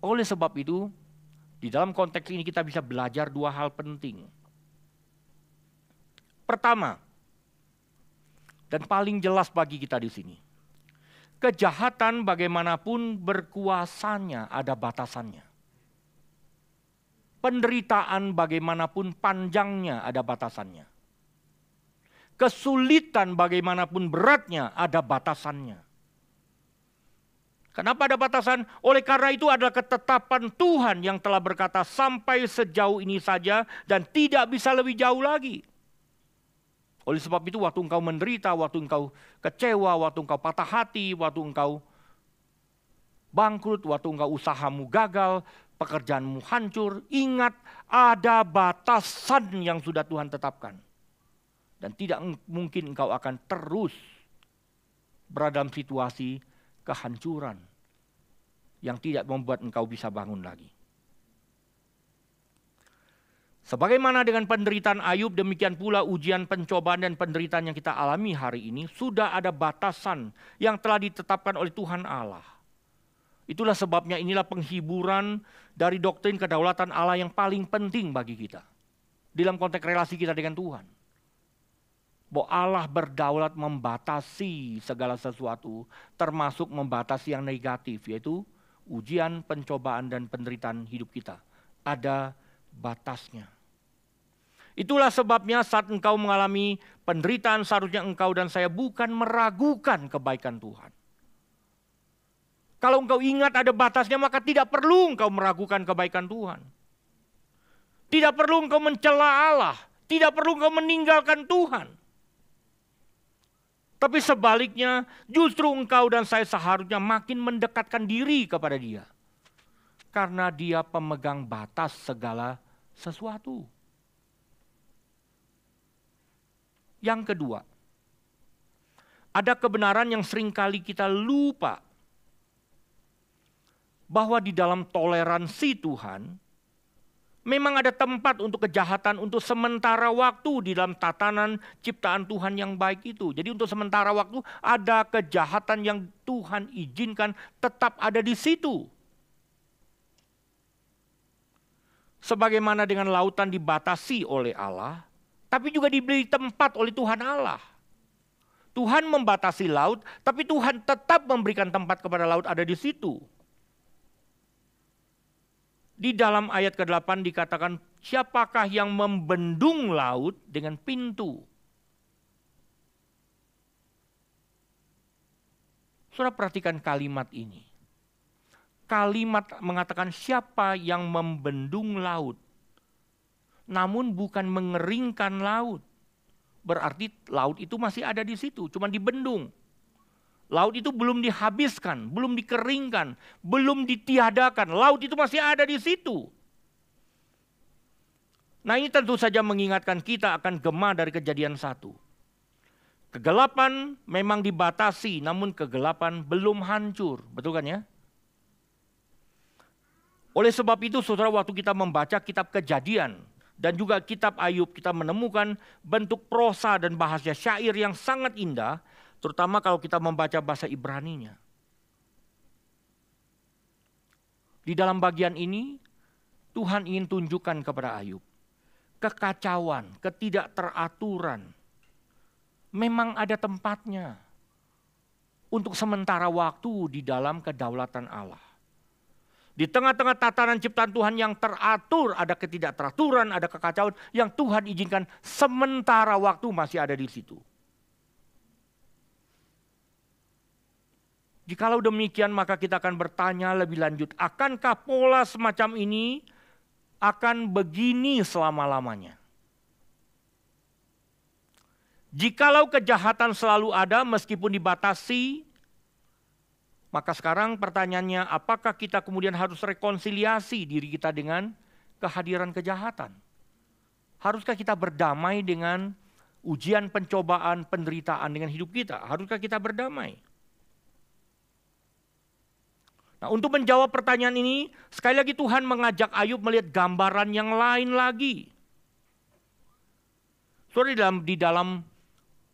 Oleh sebab itu, di dalam konteks ini kita bisa belajar dua hal penting – Pertama, dan paling jelas bagi kita di sini, kejahatan bagaimanapun berkuasanya ada batasannya. Penderitaan bagaimanapun panjangnya ada batasannya. Kesulitan bagaimanapun beratnya ada batasannya. Kenapa ada batasan? Oleh karena itu adalah ketetapan Tuhan yang telah berkata sampai sejauh ini saja dan tidak bisa lebih jauh lagi. Oleh sebab itu waktu engkau menderita, waktu engkau kecewa, waktu engkau patah hati, waktu engkau bangkrut, waktu engkau usahamu gagal, pekerjaanmu hancur, ingat ada batasan yang sudah Tuhan tetapkan. Dan tidak mungkin engkau akan terus berada dalam situasi kehancuran yang tidak membuat engkau bisa bangun lagi. Sebagaimana dengan penderitaan Ayub, demikian pula ujian pencobaan dan penderitaan yang kita alami hari ini sudah ada batasan yang telah ditetapkan oleh Tuhan Allah. Itulah sebabnya inilah penghiburan dari doktrin kedaulatan Allah yang paling penting bagi kita. Dalam konteks relasi kita dengan Tuhan. Bahwa Allah berdaulat membatasi segala sesuatu termasuk membatasi yang negatif yaitu ujian, pencobaan, dan penderitaan hidup kita. Ada batasnya. Itulah sebabnya saat engkau mengalami penderitaan seharusnya engkau dan saya bukan meragukan kebaikan Tuhan. Kalau engkau ingat ada batasnya maka tidak perlu engkau meragukan kebaikan Tuhan. Tidak perlu engkau mencela Allah, tidak perlu engkau meninggalkan Tuhan. Tapi sebaliknya, justru engkau dan saya seharusnya makin mendekatkan diri kepada Dia, karena Dia pemegang batas segala sesuatu. Yang kedua, ada kebenaran yang seringkali kita lupa bahwa di dalam toleransi Tuhan memang ada tempat untuk kejahatan untuk sementara waktu di dalam tatanan ciptaan Tuhan yang baik itu. Jadi untuk sementara waktu ada kejahatan yang Tuhan izinkan tetap ada di situ. Sebagaimana dengan lautan dibatasi oleh Allah, tapi juga diberi tempat oleh Tuhan Allah. Tuhan membatasi laut, tapi Tuhan tetap memberikan tempat kepada laut ada di situ. Di dalam ayat ke-8 dikatakan, siapakah yang membendung laut dengan pintu? Saudara perhatikan kalimat ini. Kalimat mengatakan siapa yang membendung laut namun bukan mengeringkan laut. Berarti laut itu masih ada di situ, cuma dibendung. Laut itu belum dihabiskan, belum dikeringkan, belum ditiadakan. Laut itu masih ada di situ. Nah ini tentu saja mengingatkan kita akan gema dari kejadian satu. Kegelapan memang dibatasi, namun kegelapan belum hancur. Betul kan ya? Oleh sebab itu saudara waktu kita membaca kitab kejadian, dan juga kitab Ayub kita menemukan bentuk prosa dan bahasa syair yang sangat indah, terutama kalau kita membaca bahasa Ibrani-nya. Di dalam bagian ini, Tuhan ingin tunjukkan kepada Ayub kekacauan, ketidakteraturan. Memang ada tempatnya untuk sementara waktu di dalam kedaulatan Allah. Di tengah-tengah tatanan ciptaan Tuhan yang teratur, ada ketidakteraturan, ada kekacauan yang Tuhan izinkan sementara waktu masih ada di situ. Jikalau demikian maka kita akan bertanya lebih lanjut, akankah pola semacam ini akan begini selama-lamanya? Jikalau kejahatan selalu ada meskipun dibatasi, maka sekarang pertanyaannya, apakah kita kemudian harus rekonsiliasi diri kita dengan kehadiran kejahatan? Haruskah kita berdamai dengan ujian, pencobaan, penderitaan dengan hidup kita? Haruskah kita berdamai? Nah, untuk menjawab pertanyaan ini, sekali lagi Tuhan mengajak Ayub melihat gambaran yang lain lagi. Sorry, di dalam di dalam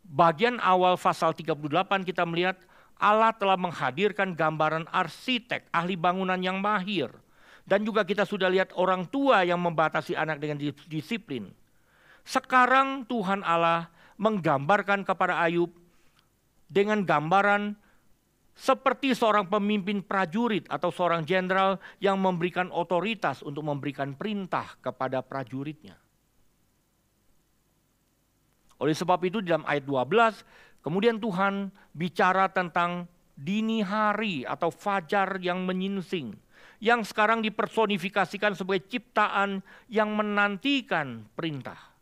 bagian awal pasal 38 kita melihat Allah telah menghadirkan gambaran arsitek, ahli bangunan yang mahir. Dan juga kita sudah lihat orang tua yang membatasi anak dengan disiplin. Sekarang Tuhan Allah menggambarkan kepada Ayub dengan gambaran seperti seorang pemimpin prajurit atau seorang jenderal yang memberikan otoritas untuk memberikan perintah kepada prajuritnya. Oleh sebab itu dalam ayat 12 Kemudian Tuhan bicara tentang dini hari atau fajar yang menyingsing. Yang sekarang dipersonifikasikan sebagai ciptaan yang menantikan perintah.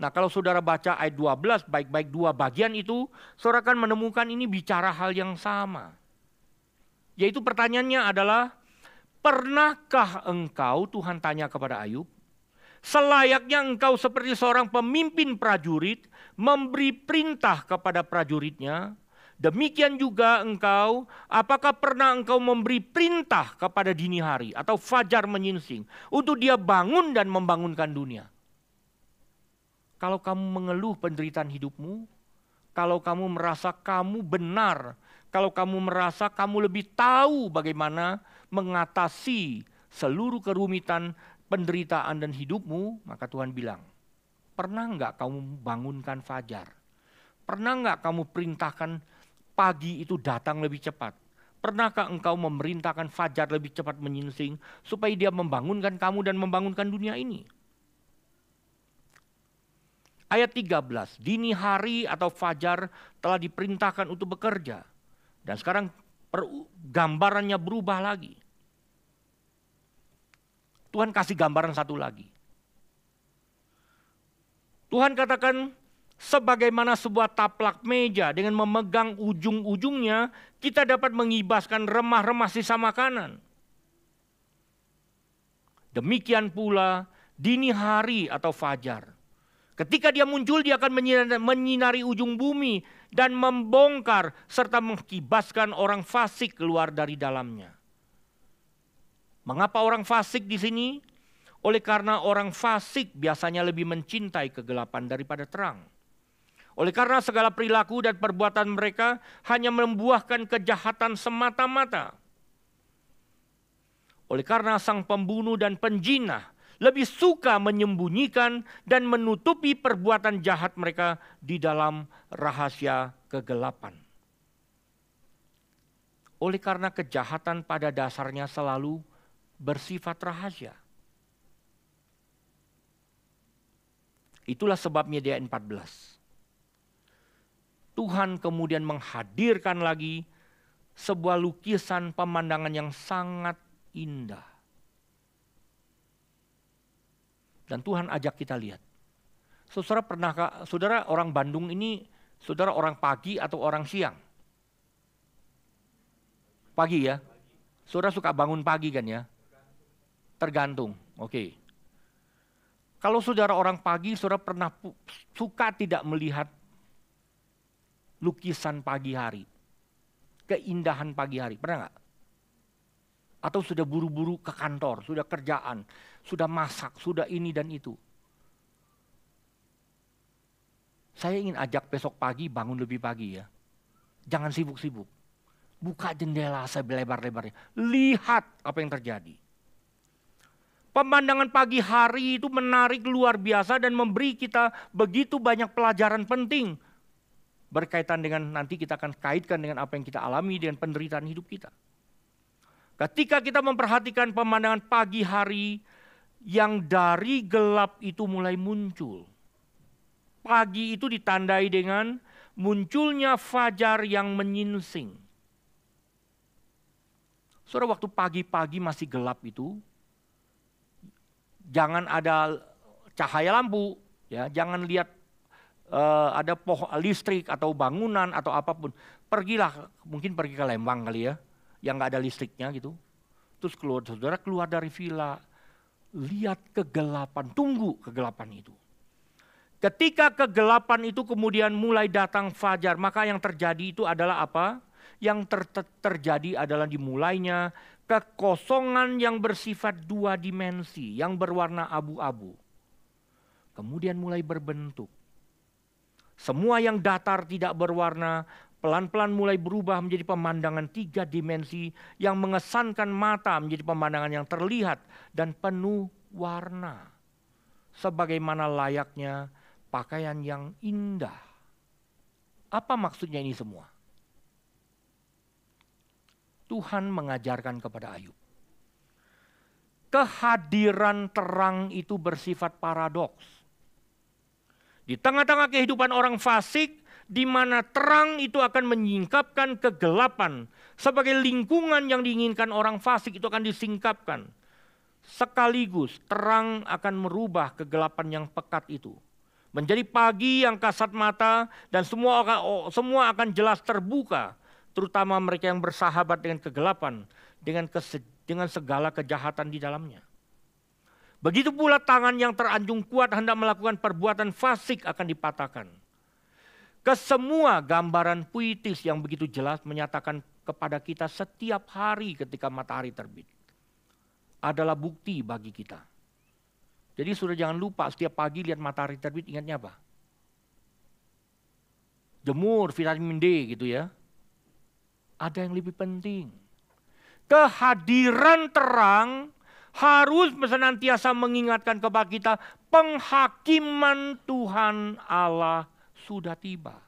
Nah kalau saudara baca ayat 12, baik-baik dua bagian itu, saudara akan menemukan ini bicara hal yang sama. Yaitu pertanyaannya adalah, pernahkah engkau, Tuhan tanya kepada Ayub, selayaknya engkau seperti seorang pemimpin prajurit memberi perintah kepada prajuritnya, demikian juga engkau, apakah pernah engkau memberi perintah kepada dini hari atau fajar menyingsing untuk dia bangun dan membangunkan dunia? Kalau kamu mengeluh penderitaan hidupmu, kalau kamu merasa kamu benar, kalau kamu merasa kamu lebih tahu bagaimana mengatasi seluruh kerumitan penderitaan dan hidupmu, maka Tuhan bilang, Pernah nggak kamu bangunkan fajar? Pernah nggak kamu perintahkan pagi itu datang lebih cepat? Pernahkah engkau memerintahkan fajar lebih cepat menyingsing supaya dia membangunkan kamu dan membangunkan dunia ini? Ayat 13, dini hari atau fajar telah diperintahkan untuk bekerja. Dan sekarang per, gambarannya berubah lagi. Tuhan kasih gambaran satu lagi Tuhan katakan sebagaimana sebuah taplak meja dengan memegang ujung-ujungnya, kita dapat mengibaskan remah-remah sisa makanan. Demikian pula dini hari atau fajar. Ketika dia muncul, dia akan menyinari ujung bumi dan membongkar serta mengkibaskan orang fasik keluar dari dalamnya. Mengapa orang fasik di sini? Oleh karena orang fasik biasanya lebih mencintai kegelapan daripada terang. Oleh karena segala perilaku dan perbuatan mereka hanya membuahkan kejahatan semata-mata. Oleh karena sang pembunuh dan penjinah lebih suka menyembunyikan dan menutupi perbuatan jahat mereka di dalam rahasia kegelapan. Oleh karena kejahatan pada dasarnya selalu bersifat rahasia. Itulah sebabnya dia 14. Tuhan kemudian menghadirkan lagi sebuah lukisan pemandangan yang sangat indah. Dan Tuhan ajak kita lihat. Saudara pernah saudara orang Bandung ini saudara orang pagi atau orang siang? Pagi ya. Saudara suka bangun pagi kan ya? Tergantung. Oke. Okay. Kalau saudara orang pagi, saudara pernah suka tidak melihat lukisan pagi hari? Keindahan pagi hari, pernah nggak? Atau sudah buru-buru ke kantor, sudah kerjaan, sudah masak, sudah ini dan itu. Saya ingin ajak besok pagi bangun lebih pagi ya. Jangan sibuk-sibuk. Buka jendela sebelebar-lebarnya. Lihat apa yang terjadi Pemandangan pagi hari itu menarik luar biasa dan memberi kita begitu banyak pelajaran penting berkaitan dengan nanti kita akan kaitkan dengan apa yang kita alami dengan penderitaan hidup kita. Ketika kita memperhatikan pemandangan pagi hari yang dari gelap itu mulai muncul. Pagi itu ditandai dengan munculnya fajar yang menyingsing. Saudara waktu pagi-pagi masih gelap itu, jangan ada cahaya lampu, ya, jangan lihat uh, ada pohon listrik atau bangunan atau apapun. Pergilah, mungkin pergi ke Lembang kali ya, yang nggak ada listriknya gitu. Terus keluar saudara keluar dari villa, lihat kegelapan, tunggu kegelapan itu. Ketika kegelapan itu kemudian mulai datang fajar, maka yang terjadi itu adalah apa? Yang ter terjadi adalah dimulainya kekosongan yang bersifat dua dimensi, yang berwarna abu-abu. Kemudian mulai berbentuk. Semua yang datar tidak berwarna, pelan-pelan mulai berubah menjadi pemandangan tiga dimensi yang mengesankan mata menjadi pemandangan yang terlihat dan penuh warna. Sebagaimana layaknya pakaian yang indah. Apa maksudnya ini semua? Tuhan mengajarkan kepada Ayub. Kehadiran terang itu bersifat paradoks. Di tengah-tengah kehidupan orang fasik, di mana terang itu akan menyingkapkan kegelapan. Sebagai lingkungan yang diinginkan orang fasik itu akan disingkapkan. Sekaligus terang akan merubah kegelapan yang pekat itu menjadi pagi yang kasat mata dan semua akan, semua akan jelas terbuka terutama mereka yang bersahabat dengan kegelapan, dengan, kese, dengan segala kejahatan di dalamnya. Begitu pula tangan yang teranjung kuat hendak melakukan perbuatan fasik akan dipatahkan. Kesemua gambaran puitis yang begitu jelas menyatakan kepada kita setiap hari ketika matahari terbit adalah bukti bagi kita. Jadi sudah jangan lupa setiap pagi lihat matahari terbit ingatnya apa? Jemur vitamin D gitu ya ada yang lebih penting. Kehadiran terang harus senantiasa mengingatkan kepada kita penghakiman Tuhan Allah sudah tiba.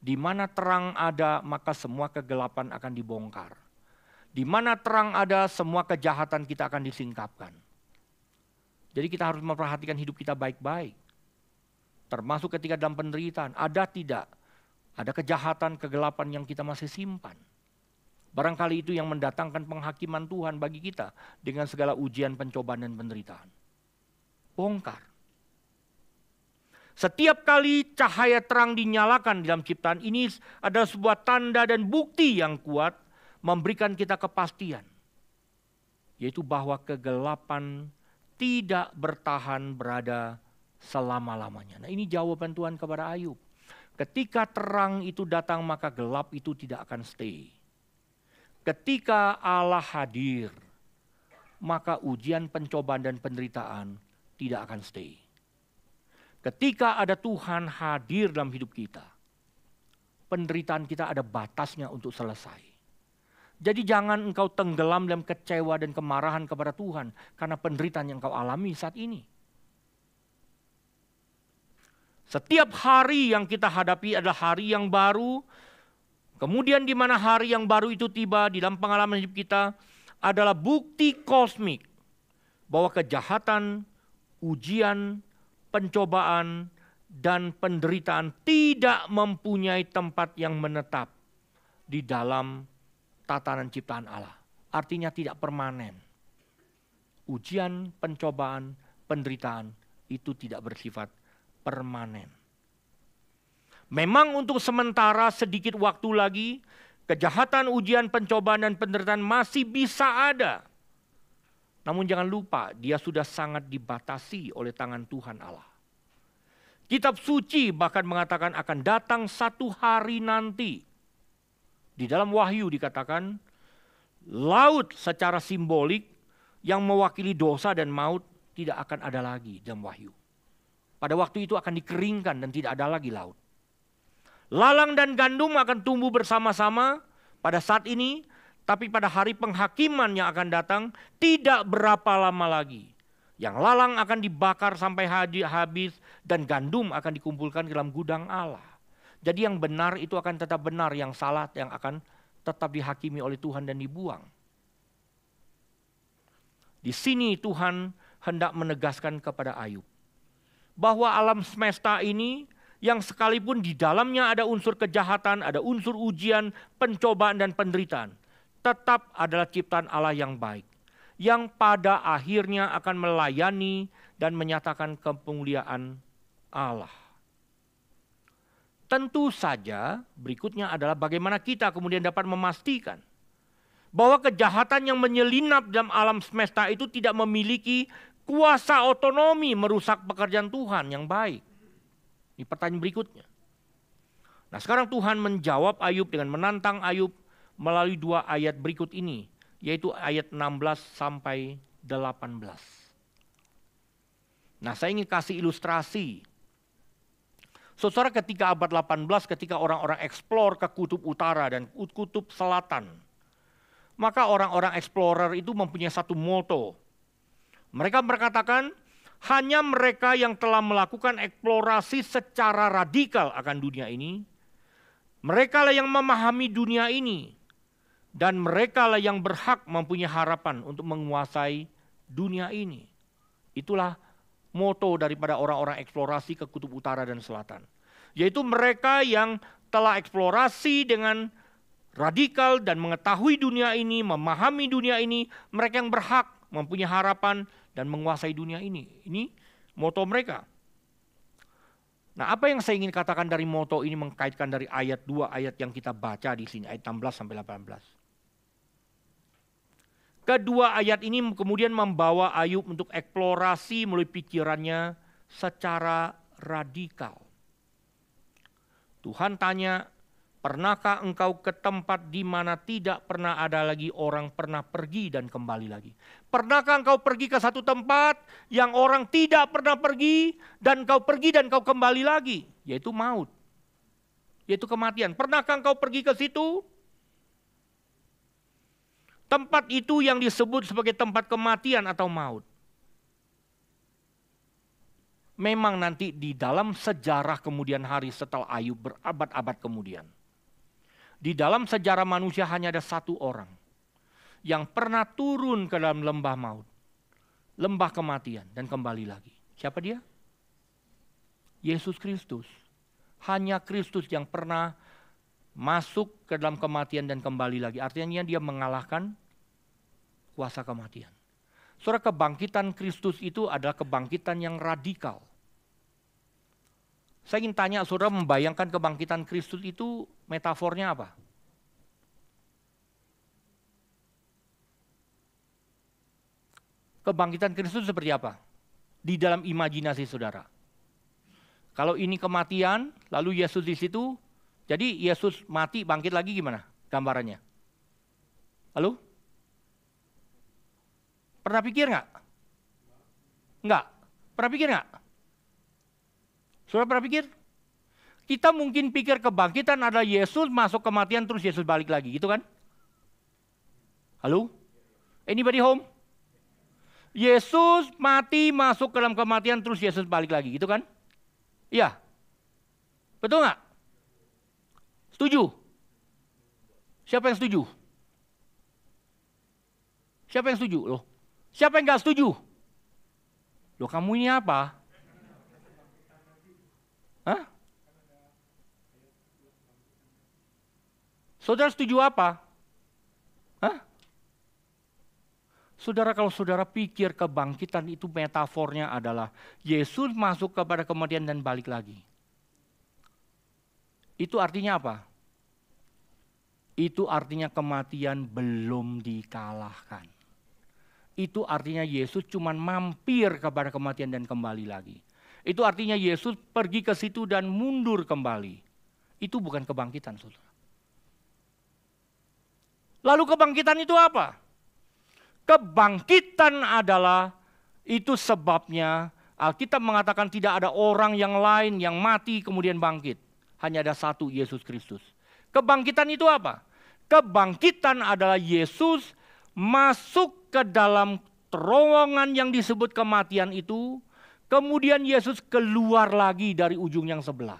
Di mana terang ada, maka semua kegelapan akan dibongkar. Di mana terang ada, semua kejahatan kita akan disingkapkan. Jadi kita harus memperhatikan hidup kita baik-baik. Termasuk ketika dalam penderitaan, ada tidak ada kejahatan, kegelapan yang kita masih simpan. Barangkali itu yang mendatangkan penghakiman Tuhan bagi kita dengan segala ujian, pencobaan, dan penderitaan. Bongkar. Setiap kali cahaya terang dinyalakan dalam ciptaan ini adalah sebuah tanda dan bukti yang kuat memberikan kita kepastian. Yaitu bahwa kegelapan tidak bertahan berada selama-lamanya. Nah ini jawaban Tuhan kepada Ayub. Ketika terang itu datang maka gelap itu tidak akan stay. Ketika Allah hadir maka ujian pencobaan dan penderitaan tidak akan stay. Ketika ada Tuhan hadir dalam hidup kita, penderitaan kita ada batasnya untuk selesai. Jadi jangan engkau tenggelam dalam kecewa dan kemarahan kepada Tuhan karena penderitaan yang engkau alami saat ini. Setiap hari yang kita hadapi adalah hari yang baru. Kemudian di mana hari yang baru itu tiba di dalam pengalaman hidup kita adalah bukti kosmik bahwa kejahatan, ujian, pencobaan, dan penderitaan tidak mempunyai tempat yang menetap di dalam tatanan ciptaan Allah. Artinya tidak permanen. Ujian, pencobaan, penderitaan itu tidak bersifat permanen. Memang untuk sementara sedikit waktu lagi, kejahatan, ujian, pencobaan, dan penderitaan masih bisa ada. Namun jangan lupa, dia sudah sangat dibatasi oleh tangan Tuhan Allah. Kitab suci bahkan mengatakan akan datang satu hari nanti. Di dalam wahyu dikatakan, laut secara simbolik yang mewakili dosa dan maut tidak akan ada lagi dalam wahyu. Pada waktu itu akan dikeringkan dan tidak ada lagi laut. Lalang dan gandum akan tumbuh bersama-sama pada saat ini, tapi pada hari penghakiman yang akan datang tidak berapa lama lagi. Yang lalang akan dibakar sampai habis dan gandum akan dikumpulkan ke dalam gudang Allah. Jadi yang benar itu akan tetap benar, yang salah yang akan tetap dihakimi oleh Tuhan dan dibuang. Di sini Tuhan hendak menegaskan kepada Ayub bahwa alam semesta ini yang sekalipun di dalamnya ada unsur kejahatan, ada unsur ujian, pencobaan dan penderitaan, tetap adalah ciptaan Allah yang baik yang pada akhirnya akan melayani dan menyatakan kemuliaan Allah. Tentu saja berikutnya adalah bagaimana kita kemudian dapat memastikan bahwa kejahatan yang menyelinap dalam alam semesta itu tidak memiliki Kuasa otonomi merusak pekerjaan Tuhan yang baik. Ini pertanyaan berikutnya. Nah sekarang Tuhan menjawab Ayub dengan menantang Ayub melalui dua ayat berikut ini. Yaitu ayat 16 sampai 18. Nah saya ingin kasih ilustrasi. Saudara ketika abad 18 ketika orang-orang eksplor ke kutub utara dan kutub selatan. Maka orang-orang explorer itu mempunyai satu moto mereka berkatakan, hanya mereka yang telah melakukan eksplorasi secara radikal akan dunia ini. Mereka lah yang memahami dunia ini. Dan mereka lah yang berhak mempunyai harapan untuk menguasai dunia ini. Itulah moto daripada orang-orang eksplorasi ke kutub utara dan selatan. Yaitu mereka yang telah eksplorasi dengan radikal dan mengetahui dunia ini, memahami dunia ini, mereka yang berhak mempunyai harapan dan menguasai dunia ini. Ini moto mereka. Nah, apa yang saya ingin katakan dari moto ini mengkaitkan dari ayat 2 ayat yang kita baca di sini ayat 16 sampai 18. Kedua ayat ini kemudian membawa Ayub untuk eksplorasi melalui pikirannya secara radikal. Tuhan tanya, Pernahkah engkau ke tempat di mana tidak pernah ada lagi orang pernah pergi dan kembali lagi? Pernahkah engkau pergi ke satu tempat yang orang tidak pernah pergi dan kau pergi dan kau kembali lagi? Yaitu maut, yaitu kematian. Pernahkah engkau pergi ke situ? Tempat itu yang disebut sebagai tempat kematian atau maut. Memang nanti di dalam sejarah kemudian hari setelah Ayub berabad-abad kemudian – di dalam sejarah manusia hanya ada satu orang yang pernah turun ke dalam lembah maut, lembah kematian dan kembali lagi. Siapa dia? Yesus Kristus. Hanya Kristus yang pernah masuk ke dalam kematian dan kembali lagi. Artinya dia mengalahkan kuasa kematian. Saudara kebangkitan Kristus itu adalah kebangkitan yang radikal. Saya ingin tanya saudara membayangkan kebangkitan Kristus itu metafornya apa? Kebangkitan Kristus seperti apa? Di dalam imajinasi saudara. Kalau ini kematian, lalu Yesus di situ, jadi Yesus mati bangkit lagi gimana gambarannya? Lalu Pernah pikir nggak? Nggak. Pernah pikir nggak? Saudara pernah pikir? Kita mungkin pikir kebangkitan adalah Yesus masuk kematian terus Yesus balik lagi, gitu kan? Halo? Anybody home? Yesus mati masuk ke dalam kematian terus Yesus balik lagi, gitu kan? Iya. Betul nggak? Setuju? Siapa yang setuju? Siapa yang setuju? Loh, siapa yang nggak setuju? Loh, kamu ini apa? Hah? Saudara setuju apa? Hah? Saudara kalau saudara pikir kebangkitan itu metafornya adalah Yesus masuk kepada kematian dan balik lagi. Itu artinya apa? Itu artinya kematian belum dikalahkan. Itu artinya Yesus cuma mampir kepada kematian dan kembali lagi. Itu artinya Yesus pergi ke situ dan mundur kembali. Itu bukan kebangkitan, saudara. Lalu kebangkitan itu apa? Kebangkitan adalah itu sebabnya Alkitab mengatakan tidak ada orang yang lain yang mati kemudian bangkit. Hanya ada satu Yesus Kristus. Kebangkitan itu apa? Kebangkitan adalah Yesus masuk ke dalam terowongan yang disebut kematian itu, kemudian Yesus keluar lagi dari ujung yang sebelah.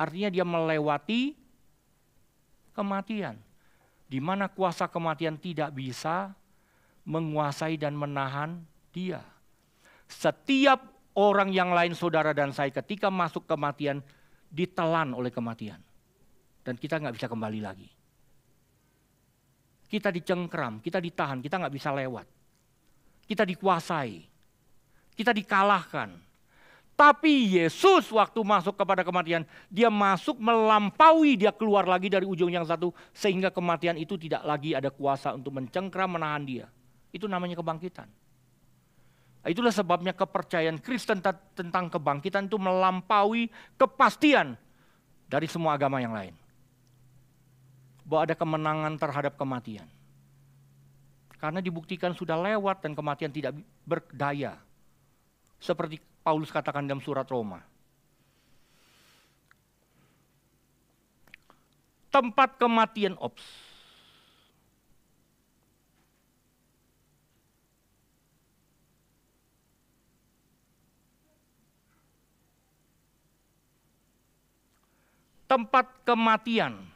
Artinya dia melewati kematian, di mana kuasa kematian tidak bisa menguasai dan menahan dia. Setiap orang yang lain saudara dan saya ketika masuk kematian ditelan oleh kematian. Dan kita nggak bisa kembali lagi. Kita dicengkram, kita ditahan, kita nggak bisa lewat. Kita dikuasai, kita dikalahkan, tapi Yesus waktu masuk kepada kematian, dia masuk melampaui, dia keluar lagi dari ujung yang satu. Sehingga kematian itu tidak lagi ada kuasa untuk mencengkram, menahan dia. Itu namanya kebangkitan. Itulah sebabnya kepercayaan Kristen tentang kebangkitan itu melampaui kepastian dari semua agama yang lain. Bahwa ada kemenangan terhadap kematian. Karena dibuktikan sudah lewat dan kematian tidak berdaya. Seperti Paulus katakan dalam surat Roma. Tempat kematian ops. Tempat kematian.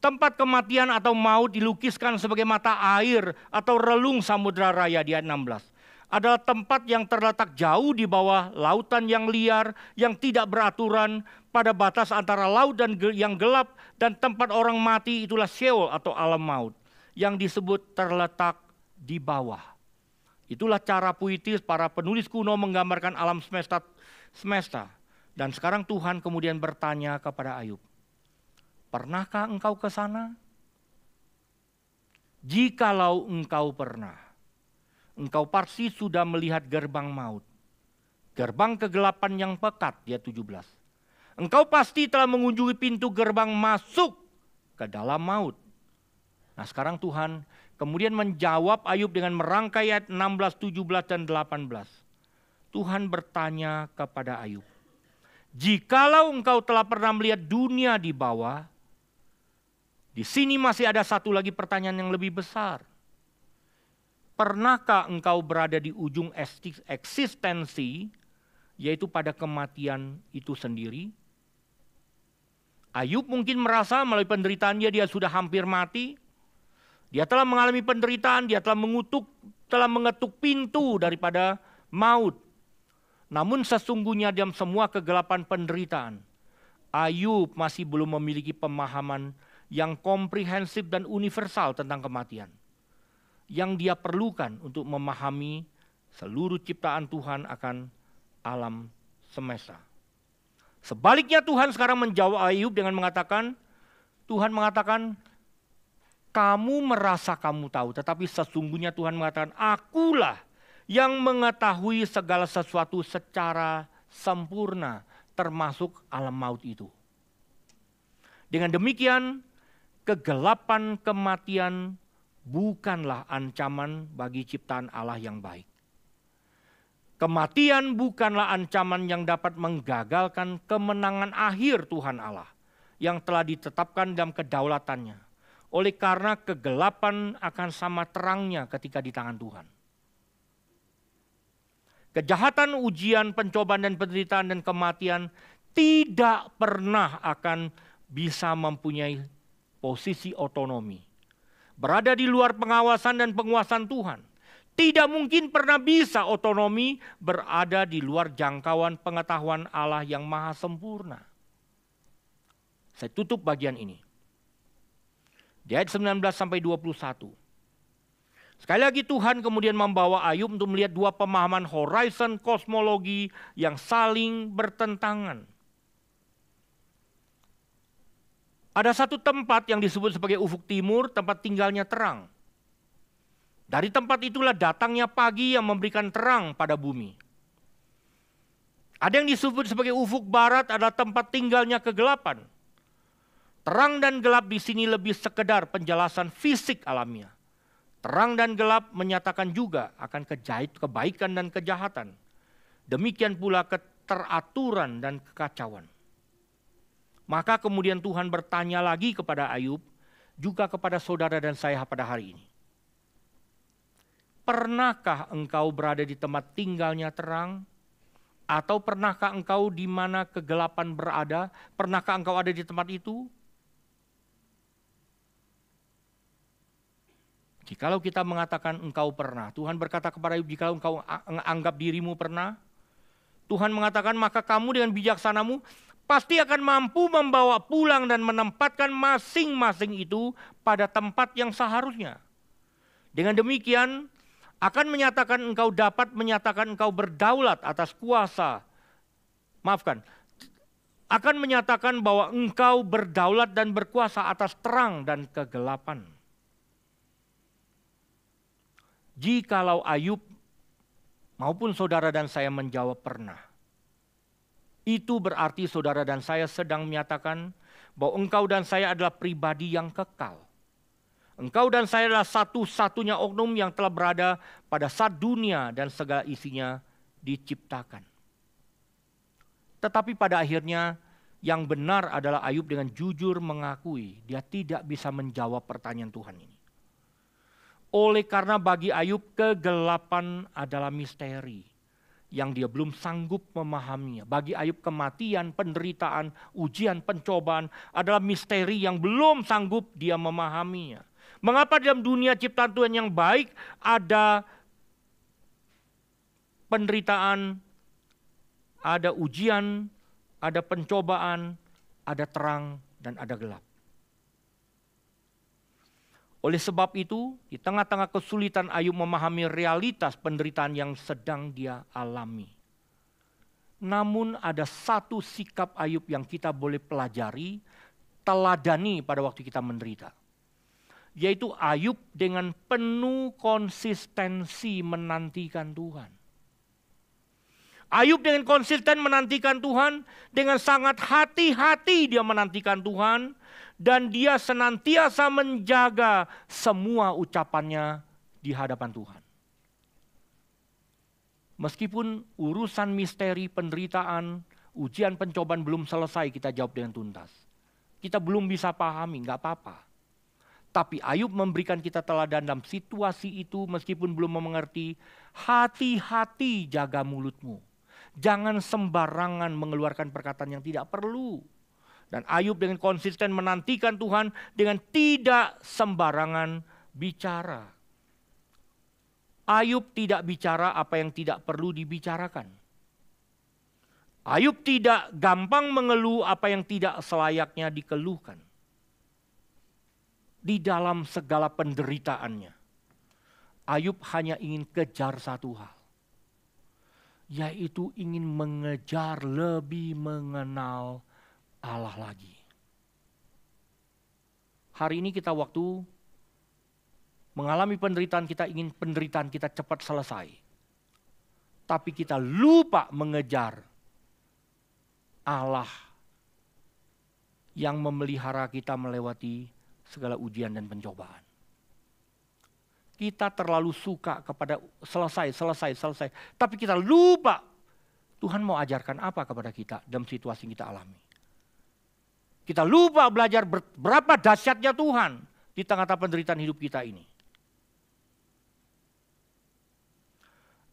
Tempat kematian atau maut dilukiskan sebagai mata air atau relung samudra raya di ayat 16. Adalah tempat yang terletak jauh di bawah lautan yang liar, yang tidak beraturan, pada batas antara laut dan yang gelap, dan tempat orang mati itulah Sheol atau alam maut, yang disebut terletak di bawah. Itulah cara puitis para penulis kuno menggambarkan alam semesta. semesta. Dan sekarang Tuhan kemudian bertanya kepada Ayub, Pernahkah engkau ke sana? Jikalau engkau pernah, engkau pasti sudah melihat gerbang maut, gerbang kegelapan yang pekat, dia 17. Engkau pasti telah mengunjungi pintu gerbang masuk ke dalam maut. Nah sekarang Tuhan kemudian menjawab Ayub dengan merangkai ayat 16, 17, dan 18. Tuhan bertanya kepada Ayub, Jikalau engkau telah pernah melihat dunia di bawah, di sini masih ada satu lagi pertanyaan yang lebih besar. Pernahkah engkau berada di ujung eksistensi, yaitu pada kematian itu sendiri? Ayub mungkin merasa melalui penderitaannya dia sudah hampir mati. Dia telah mengalami penderitaan, dia telah mengutuk, telah mengetuk pintu daripada maut. Namun sesungguhnya dalam semua kegelapan penderitaan, Ayub masih belum memiliki pemahaman yang komprehensif dan universal tentang kematian. Yang dia perlukan untuk memahami seluruh ciptaan Tuhan akan alam semesta. Sebaliknya Tuhan sekarang menjawab Ayub dengan mengatakan, Tuhan mengatakan, kamu merasa kamu tahu, tetapi sesungguhnya Tuhan mengatakan, akulah yang mengetahui segala sesuatu secara sempurna, termasuk alam maut itu. Dengan demikian, kegelapan kematian bukanlah ancaman bagi ciptaan Allah yang baik. Kematian bukanlah ancaman yang dapat menggagalkan kemenangan akhir Tuhan Allah yang telah ditetapkan dalam kedaulatannya. Oleh karena kegelapan akan sama terangnya ketika di tangan Tuhan. Kejahatan, ujian, pencobaan dan penderitaan dan kematian tidak pernah akan bisa mempunyai posisi otonomi. Berada di luar pengawasan dan penguasaan Tuhan. Tidak mungkin pernah bisa otonomi berada di luar jangkauan pengetahuan Allah yang maha sempurna. Saya tutup bagian ini. Di ayat 19 sampai 21. Sekali lagi Tuhan kemudian membawa Ayub untuk melihat dua pemahaman horizon kosmologi yang saling bertentangan. Ada satu tempat yang disebut sebagai ufuk timur, tempat tinggalnya terang. Dari tempat itulah datangnya pagi yang memberikan terang pada bumi. Ada yang disebut sebagai ufuk barat, ada tempat tinggalnya kegelapan. Terang dan gelap di sini lebih sekedar penjelasan fisik alamnya. Terang dan gelap menyatakan juga akan kejahit, kebaikan dan kejahatan. Demikian pula keteraturan dan kekacauan. Maka kemudian Tuhan bertanya lagi kepada Ayub, juga kepada saudara dan saya pada hari ini. Pernahkah engkau berada di tempat tinggalnya terang? Atau pernahkah engkau di mana kegelapan berada? Pernahkah engkau ada di tempat itu? Jikalau kita mengatakan engkau pernah, Tuhan berkata kepada Ayub, jikalau engkau anggap dirimu pernah, Tuhan mengatakan, maka kamu dengan bijaksanamu pasti akan mampu membawa pulang dan menempatkan masing-masing itu pada tempat yang seharusnya. Dengan demikian, akan menyatakan engkau dapat menyatakan engkau berdaulat atas kuasa. Maafkan, akan menyatakan bahwa engkau berdaulat dan berkuasa atas terang dan kegelapan. Jikalau Ayub maupun saudara dan saya menjawab pernah, itu berarti saudara dan saya sedang menyatakan bahwa engkau dan saya adalah pribadi yang kekal. Engkau dan saya adalah satu-satunya oknum yang telah berada pada saat dunia dan segala isinya diciptakan. Tetapi pada akhirnya yang benar adalah Ayub dengan jujur mengakui dia tidak bisa menjawab pertanyaan Tuhan ini. Oleh karena bagi Ayub kegelapan adalah misteri yang dia belum sanggup memahaminya. Bagi Ayub kematian, penderitaan, ujian, pencobaan adalah misteri yang belum sanggup dia memahaminya. Mengapa dalam dunia ciptaan Tuhan yang baik ada penderitaan, ada ujian, ada pencobaan, ada terang dan ada gelap. Oleh sebab itu, di tengah-tengah kesulitan Ayub memahami realitas penderitaan yang sedang dia alami. Namun ada satu sikap Ayub yang kita boleh pelajari, teladani pada waktu kita menderita. Yaitu Ayub dengan penuh konsistensi menantikan Tuhan. Ayub dengan konsisten menantikan Tuhan, dengan sangat hati-hati dia menantikan Tuhan, dan dia senantiasa menjaga semua ucapannya di hadapan Tuhan. Meskipun urusan misteri, penderitaan, ujian pencobaan belum selesai kita jawab dengan tuntas. Kita belum bisa pahami, nggak apa-apa. Tapi Ayub memberikan kita teladan dalam situasi itu meskipun belum memengerti, hati-hati jaga mulutmu. Jangan sembarangan mengeluarkan perkataan yang tidak perlu dan Ayub dengan konsisten menantikan Tuhan dengan tidak sembarangan bicara. Ayub tidak bicara apa yang tidak perlu dibicarakan. Ayub tidak gampang mengeluh apa yang tidak selayaknya dikeluhkan. Di dalam segala penderitaannya, Ayub hanya ingin kejar satu hal, yaitu ingin mengejar lebih mengenal Allah lagi. Hari ini kita waktu mengalami penderitaan kita ingin penderitaan kita cepat selesai. Tapi kita lupa mengejar Allah yang memelihara kita melewati segala ujian dan pencobaan. Kita terlalu suka kepada selesai, selesai, selesai. Tapi kita lupa Tuhan mau ajarkan apa kepada kita dalam situasi yang kita alami. Kita lupa belajar berapa dahsyatnya Tuhan di tengah-tengah penderitaan hidup kita ini.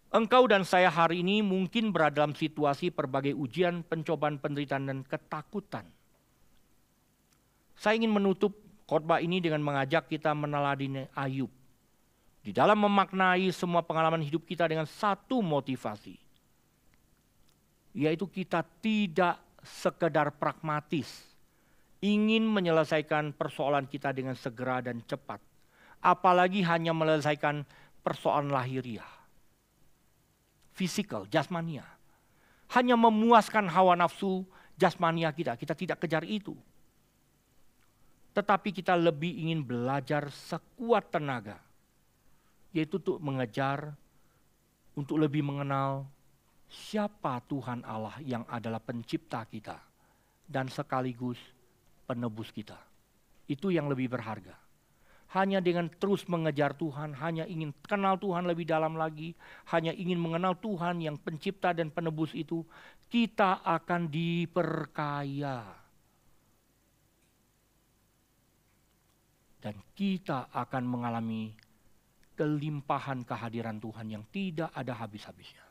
Engkau dan saya hari ini mungkin berada dalam situasi berbagai ujian, pencobaan, penderitaan, dan ketakutan. Saya ingin menutup khotbah ini dengan mengajak kita meneladani Ayub. Di dalam memaknai semua pengalaman hidup kita dengan satu motivasi. Yaitu kita tidak sekedar pragmatis ingin menyelesaikan persoalan kita dengan segera dan cepat. Apalagi hanya menyelesaikan persoalan lahiriah. Fisikal, jasmania. Hanya memuaskan hawa nafsu jasmania kita. Kita tidak kejar itu. Tetapi kita lebih ingin belajar sekuat tenaga. Yaitu untuk mengejar, untuk lebih mengenal siapa Tuhan Allah yang adalah pencipta kita. Dan sekaligus penebus kita. Itu yang lebih berharga. Hanya dengan terus mengejar Tuhan, hanya ingin kenal Tuhan lebih dalam lagi, hanya ingin mengenal Tuhan yang pencipta dan penebus itu, kita akan diperkaya. Dan kita akan mengalami kelimpahan kehadiran Tuhan yang tidak ada habis-habisnya.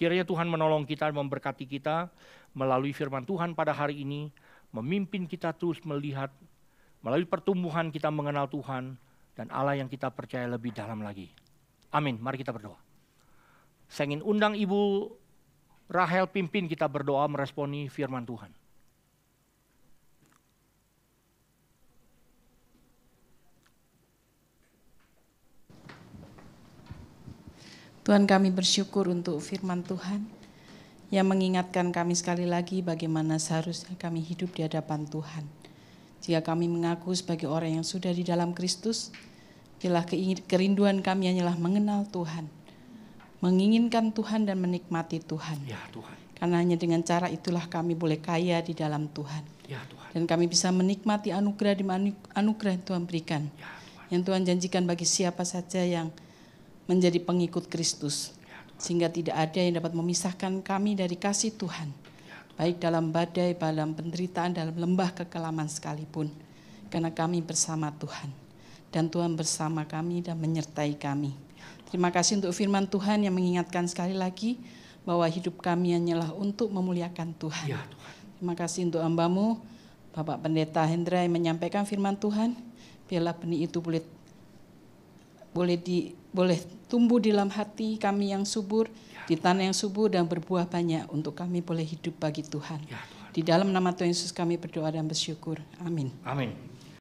Kiranya Tuhan menolong kita, memberkati kita melalui firman Tuhan pada hari ini memimpin kita terus melihat melalui pertumbuhan kita mengenal Tuhan dan Allah yang kita percaya lebih dalam lagi. Amin. Mari kita berdoa. Saya ingin undang Ibu Rahel pimpin kita berdoa meresponi firman Tuhan. Tuhan kami bersyukur untuk firman Tuhan yang mengingatkan kami sekali lagi bagaimana seharusnya kami hidup di hadapan Tuhan. Jika kami mengaku sebagai orang yang sudah di dalam Kristus, ialah kerinduan kami hanyalah mengenal Tuhan, menginginkan Tuhan dan menikmati Tuhan. Ya, Tuhan. Karena hanya dengan cara itulah kami boleh kaya di dalam Tuhan. Ya, Tuhan. Dan kami bisa menikmati anugerah di anugerah yang Tuhan berikan. Ya, Tuhan. Yang Tuhan janjikan bagi siapa saja yang menjadi pengikut Kristus sehingga tidak ada yang dapat memisahkan kami dari kasih Tuhan, baik dalam badai, dalam penderitaan, dalam lembah kekelaman sekalipun, karena kami bersama Tuhan, dan Tuhan bersama kami dan menyertai kami. Terima kasih untuk firman Tuhan yang mengingatkan sekali lagi bahwa hidup kami hanyalah untuk memuliakan Tuhan. Ya, Tuhan. Terima kasih untuk hambamu, Bapak Pendeta Hendra yang menyampaikan firman Tuhan. Biarlah benih itu boleh boleh di boleh tumbuh di dalam hati kami yang subur, ya. di tanah yang subur dan berbuah banyak untuk kami boleh hidup bagi Tuhan. Ya, Tuhan. Di dalam nama Tuhan Yesus kami berdoa dan bersyukur. Amin. Amin.